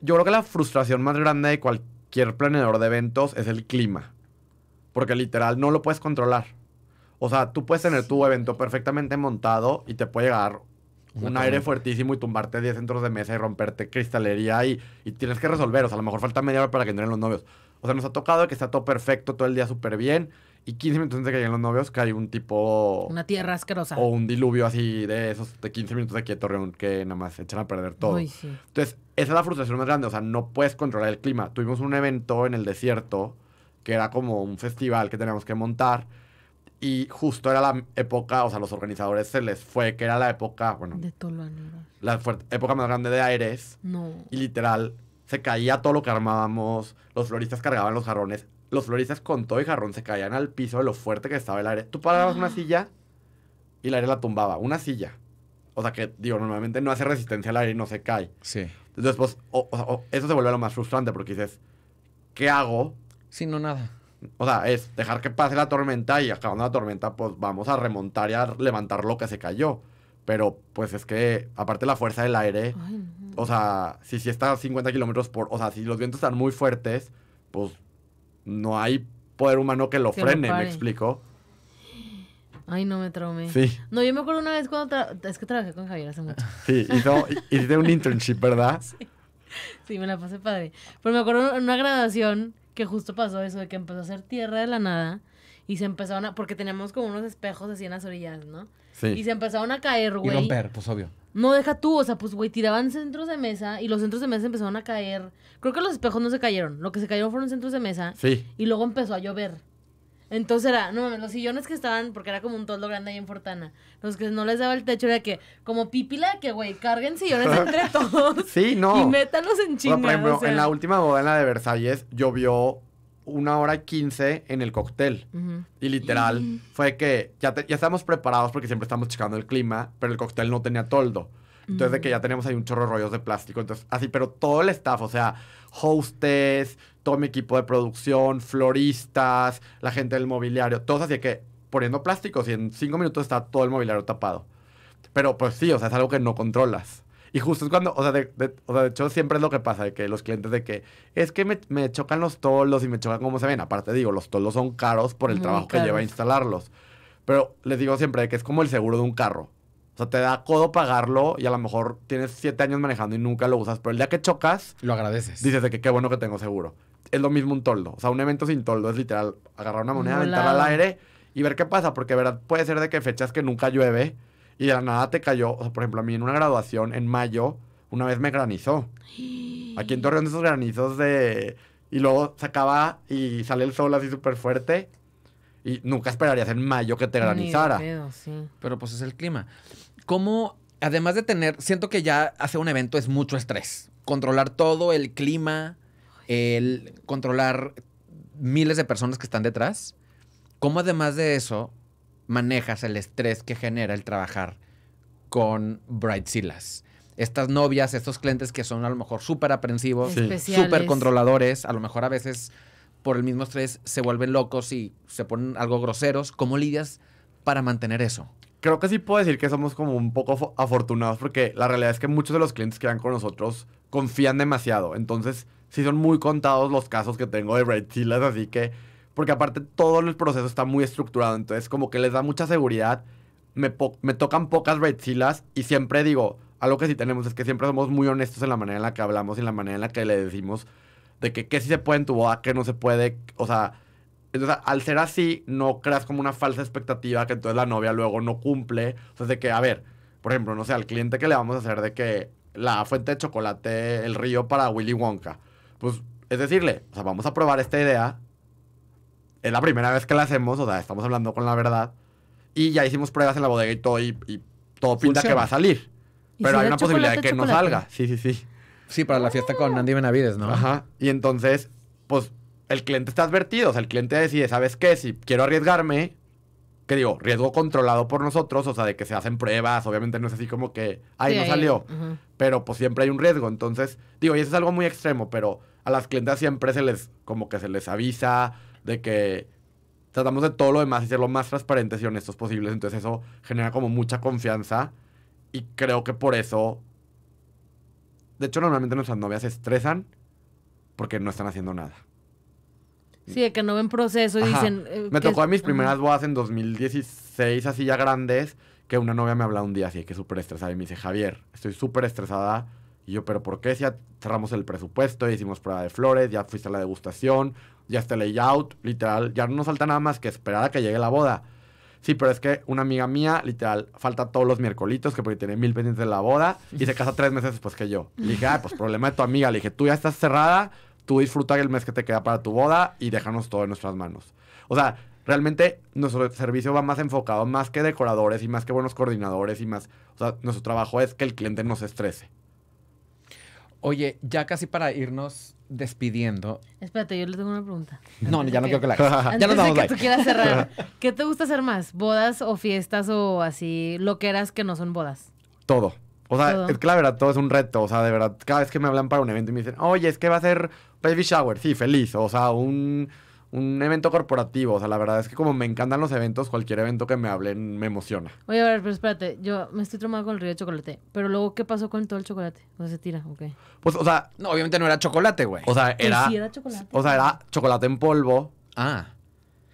Yo creo que la frustración más grande de cualquier planeador de eventos es el clima. Porque literal no lo puedes controlar. O sea, tú puedes tener tu evento perfectamente montado y te puede llegar un aire fuertísimo y tumbarte 10 centros de mesa y romperte cristalería y, y, tienes que resolver. O sea, a lo mejor falta media hora para que entren los novios. O sea, nos ha tocado que está todo perfecto, todo el día súper bien y 15 minutos antes de que lleguen los novios, cae un tipo. Una tierra asquerosa. O un diluvio así de esos de 15 minutos aquí de Torreón que nada más echan a perder todo. Uy, sí. Entonces, esa es la frustración más grande. O sea, no puedes controlar el clima. Tuvimos un evento en el desierto que era como un festival que teníamos que montar. Y justo era la época, o sea, los organizadores se les fue, que era la época, bueno. De La época más grande de aires. No. Y literal, se caía todo lo que armábamos, los floristas cargaban los jarrones, los floristas con todo y jarrón se caían al piso de lo fuerte que estaba el aire. Tú parabas una silla y el aire la tumbaba, una silla. O sea que, digo, normalmente no hace resistencia al aire y no se cae. Sí. Entonces, pues, eso se vuelve lo más frustrante porque dices, ¿qué hago? Si no nada. O sea, es dejar que pase la tormenta y acabando la tormenta, pues vamos a remontar y a levantar lo que se cayó. Pero, pues es que, aparte la fuerza del aire, o sea, si, si está a 50 kilómetros por. O sea, si los vientos están muy fuertes, pues no hay poder humano que lo frene, ¿me explico? Ay, no me traumé. Sí. No, yo me acuerdo una vez cuando... es que trabajé con Javier hace mucho. Sí, y de un internship, ¿verdad? Sí. sí, me la pasé padre. Pero me acuerdo en una graduación que justo pasó eso, de que empezó a hacer tierra de la nada y se empezaron a... Porque teníamos como unos espejos así en las orillas, ¿no? Y se empezaron a caer, güey. Y romper, pues obvio. No, deja tú, o sea, pues, güey, tiraban centros de mesa y los centros de mesa empezaron a caer. Creo que los espejos no se cayeron, lo que se cayeron fueron centros de mesa. Sí. Y luego empezó a llover. Entonces era, no mames, los sillones que estaban, porque era como un toldo grande ahí en Fortana, los que no les daba el techo era que, como pipila que, güey, carguen sillones entre todos. sí, no. Y métalos en chingados. en la última boda, en la de Versalles, llovió una hora y quince en el cóctel. Y literal, fue que ya, ya estábamos preparados porque siempre estamos checando el clima, pero el cóctel no tenía toldo. Entonces, de que ya tenemos ahí un chorro de rollos de plástico. Entonces, así, pero todo el staff, o sea, hostes, todo mi equipo de producción, floristas, la gente del mobiliario, todos así que poniendo plásticos y en cinco minutos está todo el mobiliario tapado. Pero pues sí, o sea, es algo que no controlas. Y justo es cuando, o sea, de, hecho siempre es lo que pasa, de que los clientes de que es que me, chocan los toldos y me chocan cómo se ven. Aparte digo, los toldos son caros por el trabajo que lleva a instalarlos. Pero les digo siempre que es como el seguro de un carro. O sea, te da codo pagarlo y a lo mejor tienes siete años manejando y nunca lo usas. Pero el día que chocas... Lo agradeces. Dices de que qué bueno que tengo seguro. Es lo mismo un toldo. O sea, un evento sin toldo es literal agarrar una moneda, aventarla al aire y ver qué pasa. Porque, verdad, puede ser de que fechas que nunca llueve y de la nada te cayó. O por ejemplo, a mí en una graduación en mayo, una vez me granizó. Aquí en Torreón, esos granizos de. Y luego acaba y sale el sol así súper fuerte. Y nunca esperarías en mayo que te granizara. sí. Pero pues es el clima. ¿Cómo, además de tener. Siento que ya hacer un evento es mucho estrés. Controlar todo, el clima, el controlar miles de personas que están detrás. ¿Cómo además de eso manejas el estrés que genera el trabajar con Silas. Estas novias, estos clientes que son a lo mejor súper aprensivos, súper controladores, a lo mejor a veces por el mismo estrés se vuelven locos y se ponen algo groseros. ¿Cómo lidias para mantener eso? Creo que sí puedo decir que somos como un poco afortunados porque la realidad es que muchos de los clientes que van con nosotros confían demasiado. Entonces, sí son muy contados los casos que tengo de Silas, así que porque aparte todo el proceso está muy estructurado, entonces como que les da mucha seguridad. Me, tocan pocas rechilas... y siempre digo, algo que sí tenemos es que siempre somos muy honestos en la manera en la que hablamos y en la manera en la que le decimos de que qué sí se puede en tu boda, qué no se puede, o sea, entonces al ser así no creas como una falsa expectativa que entonces la novia luego no cumple, o sea, de que, a ver, por ejemplo, no sé, al cliente que le vamos a hacer de que la fuente de chocolate, el río para Willy Wonka, pues es decirle, o sea, vamos a probar esta idea, es la primera vez que la hacemos, o sea, estamos hablando con la verdad. Y ya hicimos pruebas en la bodega y todo, y, todo pinta que va a salir. Pero hay una posibilidad de que no salga. Sí, sí, sí. Sí, para la fiesta con Andy Benavides, ¿no? Ajá. Y entonces, pues el cliente está advertido. O sea, el cliente decide, ¿sabes qué? Si quiero arriesgarme, que digo, riesgo controlado por nosotros, o sea, de que se hacen pruebas. Obviamente no es así como que, Ahí no salió. Pero pues siempre hay un riesgo. Entonces, digo, y eso es algo muy extremo, pero a las clientes siempre se les, como que se les avisa, de que tratamos de todo lo demás y ser lo más transparentes y honestos posibles. Entonces eso genera como mucha confianza y creo que por eso... De hecho, normalmente nuestras novias se estresan porque no están haciendo nada. Sí, de que no ven proceso y dicen... Eh, me tocó a mis primeras bodas en 2016, así ya grandes, que una novia me hablaba un día así, que súper estresada, y me dice, Javier, estoy súper estresada y yo, pero ¿por qué? Si ya cerramos el presupuesto, ya hicimos prueba de flores, ya fuiste a la degustación, ya está el layout, literal, ya no nos falta nada más que esperar a que llegue la boda. Sí, pero es que una amiga mía, literal, falta todos los miércolitos que porque tiene mil pendientes de la boda y se casa tres meses después que yo. Le dije, ah, pues problema de tu amiga. Le dije, tú ya estás cerrada, tú disfruta el mes que te queda para tu boda y déjanos todo en nuestras manos. O sea, realmente nuestro servicio va más enfocado, más que decoradores y más que buenos coordinadores y más. O sea, nuestro trabajo es que el cliente no se estrese. Oye, ya casi para irnos despidiendo. Espérate, yo le tengo una pregunta. No, ya no quiero que la ya nos damos de tú quieras cerrar. ¿Qué te gusta hacer más? ¿Bodas o fiestas o así Lo que no son bodas? Todo. O sea, es que la verdad todo es un reto. O sea, de verdad, cada vez que me hablan para un evento y me dicen, oye, es que va a ser baby shower. Sí, feliz. O sea, un un evento corporativo. O sea, la verdad es que como me encantan los eventos, cualquier evento que me hablen me emociona. Oye, a ver, pero espérate, yo me estoy tomando con el río de chocolate. Pero luego, ¿qué pasó con todo el chocolate? O sea, se tira, ok. Pues, o sea. No, obviamente no era chocolate, güey. O sea, era. Sí era chocolate. O sea, era chocolate en polvo. Ah.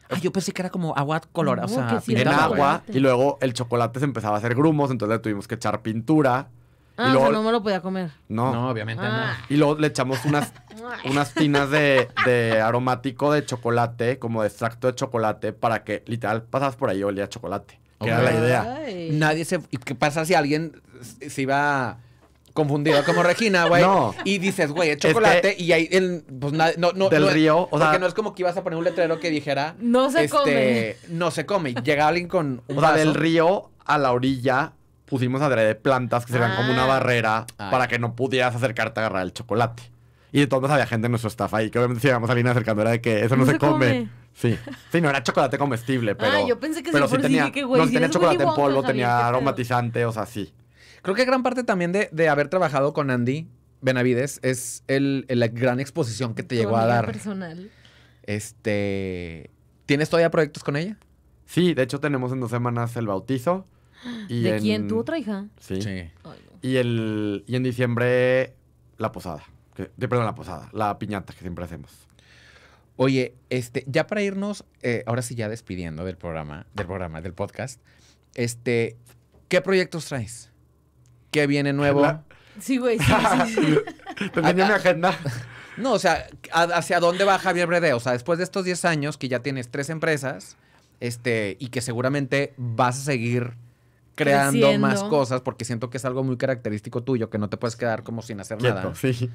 Ah, yo pensé que era como agua colorada. o sea, en agua. Y luego el chocolate se empezaba a hacer grumos, entonces tuvimos que echar pintura. Ah, y luego, no me lo podía comer. No. No, obviamente no. Ah. Y luego le echamos unas, unas tinas de, de, aromático de chocolate, como de extracto de chocolate, para que literal pasas por ahí y olía chocolate. Que era la idea. Nadie se. ¿Y ¿Qué pasa si alguien se iba confundido como Regina, güey. No. Y dices, güey, es chocolate. y ahí, pues no, no. Del río, o sea. Porque no es como que ibas a poner un letrero que dijera. No se este, come. No se come. Llega alguien con un. O sea, del río a la orilla pusimos adrede plantas que serían como una ah. barrera para que no pudieras acercarte a agarrar el chocolate. Y entonces había gente en nuestro staff ahí que obviamente llegamos a alguien acercando, era de que eso no, se, come. Sí. Sí, no era chocolate comestible, ah, pero. yo pensé que pero sí, tenía, que, tenía chocolate en polvo, tenía aromatizante, o sea, sí. Creo que gran parte también de, haber trabajado con Andy Benavides es la gran exposición que te llegó a dar. personal. Este. ¿Tienes todavía proyectos con ella? Sí, de hecho tenemos en dos semanas el bautizo. ¿De quién? ¿Tu otra hija? Sí. y, el, en diciembre, la posada. de, perdón, la posada. La piñata que siempre hacemos. Oye, este, ya para irnos, eh, ahora sí ya despidiendo del programa, del programa, del podcast, este, ¿qué proyectos traes? ¿Qué viene nuevo? Sí, güey. Sí, mi agenda. No, o sea, ¿hacia dónde va Javier Brede? O sea, después de estos 10 años que ya tienes tres empresas, este, y que seguramente vas a seguir creando más cosas, porque siento que es algo muy característico tuyo, que no te puedes quedar como sin hacer nada. Sí.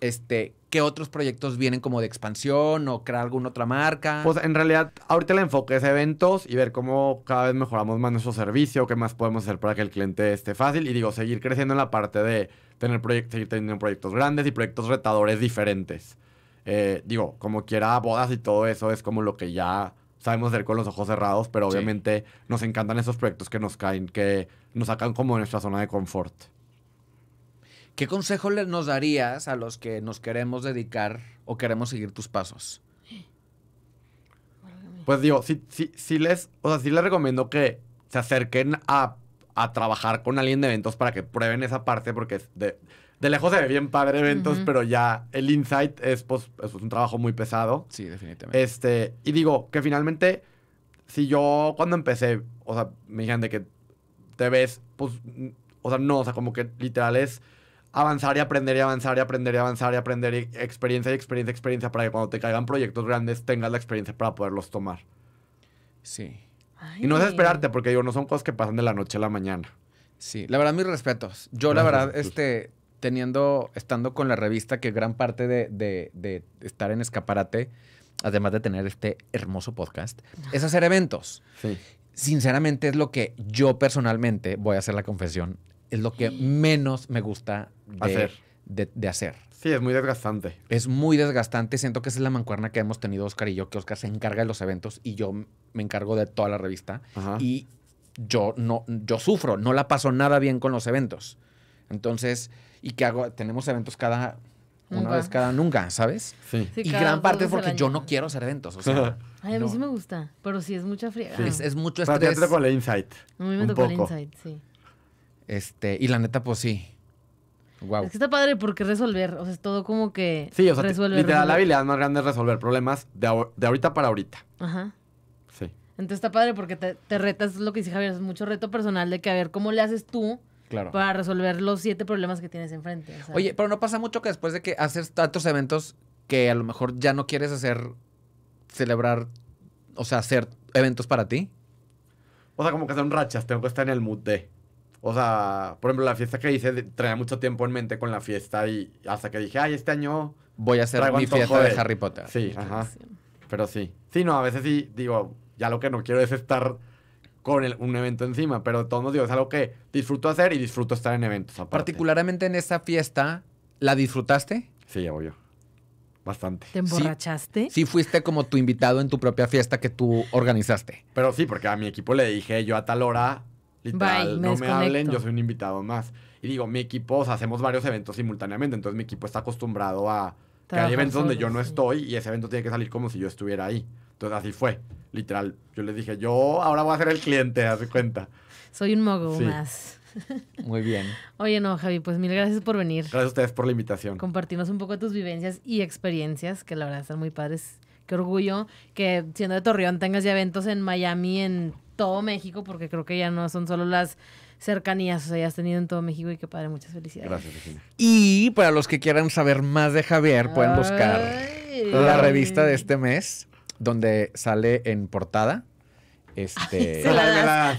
Este, ¿qué otros proyectos vienen como de expansión o crear alguna otra marca? Pues en realidad, ahorita el enfoque es eventos y ver cómo cada vez mejoramos más nuestro servicio, qué más podemos hacer para que el cliente esté fácil. Y digo, seguir creciendo en la parte de tener seguir teniendo proyectos grandes y proyectos retadores diferentes. Eh, digo, como quiera, bodas y todo eso es como lo que ya sabemos hacer con los ojos cerrados, pero obviamente nos encantan esos proyectos que nos caen, que nos sacan como de nuestra zona de confort. ¿Qué consejo les nos darías a los que nos queremos dedicar o queremos seguir tus pasos? Pues digo, sí, les, o sea, les recomiendo que se acerquen a, trabajar con alguien de eventos para que prueben esa parte, porque de, de lejos se ve bien padre eventos, pero ya el insight es, pues, es un trabajo muy pesado. Sí, definitivamente. Este, y digo que finalmente, si yo cuando empecé, o sea, me dijeron de que te ves, pues, o sea, no, o sea, como que literal es avanzar y aprender y avanzar y aprender y avanzar y aprender y experiencia y experiencia y experiencia para que cuando te caigan proyectos grandes tengas la experiencia para poderlos tomar. Sí. Y no es esperarte, porque digo, no son cosas que pasan de la noche a la mañana. Sí, la verdad, mis respetos. Yo, la verdad, este, teniendo, estando con la revista, que gran parte de, estar en escaparate, además de tener este hermoso podcast, es hacer eventos. Sinceramente es lo que yo personalmente, voy a hacer la confesión, es lo que menos me gusta de hacer. De, hacer. Sí, es muy desgastante. Es muy desgastante. Siento que esa es la mancuerna que hemos tenido Oscar y yo, que Oscar se encarga de los eventos y yo me encargo de toda la revista. Y yo no, yo sufro, no la paso nada bien con los eventos. Entonces, y que hago, tenemos eventos cada una vez cada nunca, ¿sabes? Sí. y gran parte es porque yo no quiero hacer eventos, o sea. Ay, a mí sí me gusta, pero sí es mucha friega. Es, mucho estrés. la insight. A mí me la insight, sí. Este, y la neta, pues sí. Wow. Es que está padre porque resolver, o sea, es todo como que sí, o sea, Te, da la habilidad más grande es resolver problemas de, ahorita para ahorita. Ajá. Sí. Entonces está padre porque te, te retas, lo que dice Javier, es mucho reto personal de que a ver cómo le haces tú para resolver los siete problemas que tienes enfrente. Oye, pero no pasa mucho que después de que haces tantos eventos que a lo mejor ya no quieres hacer, celebrar, o sea, hacer eventos para ti. O sea, como que son rachas, tengo que estar en el mood de. O sea, por ejemplo, la fiesta que hice, traía mucho tiempo en mente con la fiesta y hasta que dije, ay, este año. Voy a hacer mi fiesta de Harry Potter. Sí, ajá. Pero sí. Sí, no, a veces sí, digo, ya lo que no quiero es estar con un evento encima, pero todo nos digo, es algo que disfruto hacer y disfruto estar en eventos. Particularmente en esa fiesta, ¿la disfrutaste? Sí, yo Bastante. ¿Te emborrachaste? Sí, fuiste como tu invitado en tu propia fiesta que tú organizaste. Pero sí, porque a mi equipo le dije yo a tal hora, literal, no me hablen, yo soy un invitado más. Y digo, mi equipo, o sea, hacemos varios eventos simultáneamente, entonces mi equipo está acostumbrado a que hay eventos donde yo no estoy y ese evento tiene que salir como si yo estuviera ahí. Entonces así fue literal, yo les dije, yo ahora voy a ser el cliente, haz de cuenta. Soy un mogo más. Muy bien. Oye, no, Javi, pues mil gracias por venir. Gracias a ustedes por la invitación. Compartirnos un poco de tus vivencias y experiencias, que la verdad están muy padres. Qué orgullo que siendo de Torreón tengas ya eventos en Miami, en todo México, porque creo que ya no son solo las cercanías, que sea, tenido en todo México y qué padre, muchas felicidades. Gracias, Regina. Y para los que quieran saber más de Javier, pueden buscar la revista de este mes donde sale en portada. Este. la...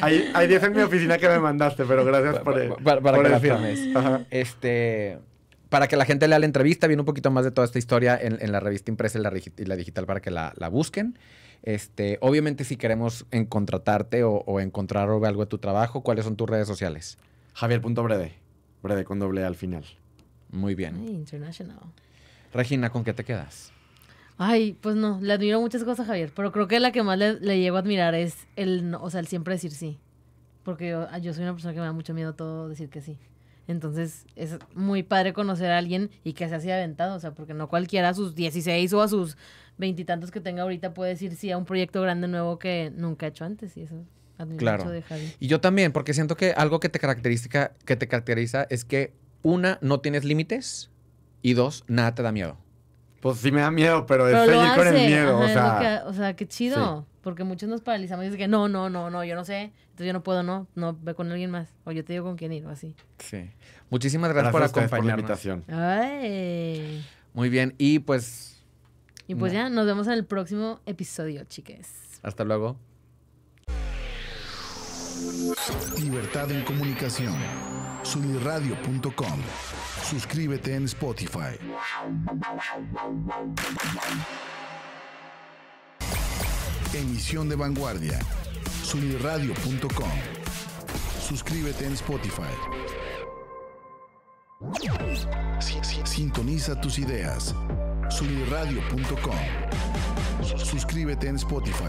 hay, hay 10 en mi oficina que me mandaste, pero gracias por Para, que la Este. Para que la gente lea la entrevista, viene un poquito más de toda esta historia en, la revista impresa y la, digital para que la, busquen. Este, obviamente, si queremos contratarte o, encontrar algo de tu trabajo, ¿cuáles son tus redes sociales? Javier.brede. Brede con doble al final. Muy bien. international. Regina, ¿con qué te quedas? Ay, pues no, le admiro muchas cosas, Javier, pero creo que la que más le, llevo a admirar es el, o sea, el siempre decir sí. Porque ah, yo, soy una persona que me da mucho miedo todo decir que sí. Entonces es muy padre conocer a alguien y que se así aventado, o sea, porque no cualquiera a sus 16 o a sus veintitantos que tenga ahorita puede decir sí a un proyecto grande nuevo que nunca ha hecho antes y eso claro. De Javier. Y yo también, porque siento que algo que te caracteriza, que te caracteriza es que una, no tienes límites y dos, nada te da miedo. Pues sí me da miedo, pero, es seguir con el miedo. o, sea, qué chido. Porque muchos nos paralizamos y dicen que no, no, no, no, yo no sé. Entonces yo no puedo, no, no, ve con alguien más. O yo te digo con quién ir, o así. Sí. Muchísimas gracias, por acompañarnos. Por la invitación. Muy bien, y pues... Y pues ya, nos vemos en el próximo episodio, chiques. Hasta luego. Libertad en comunicación sunirradio.com. Suscríbete en Spotify. Emisión de vanguardia. sunirradio.com. Suscríbete en Spotify. Sintoniza tus ideas. sunirradio.com. Suscríbete en Spotify.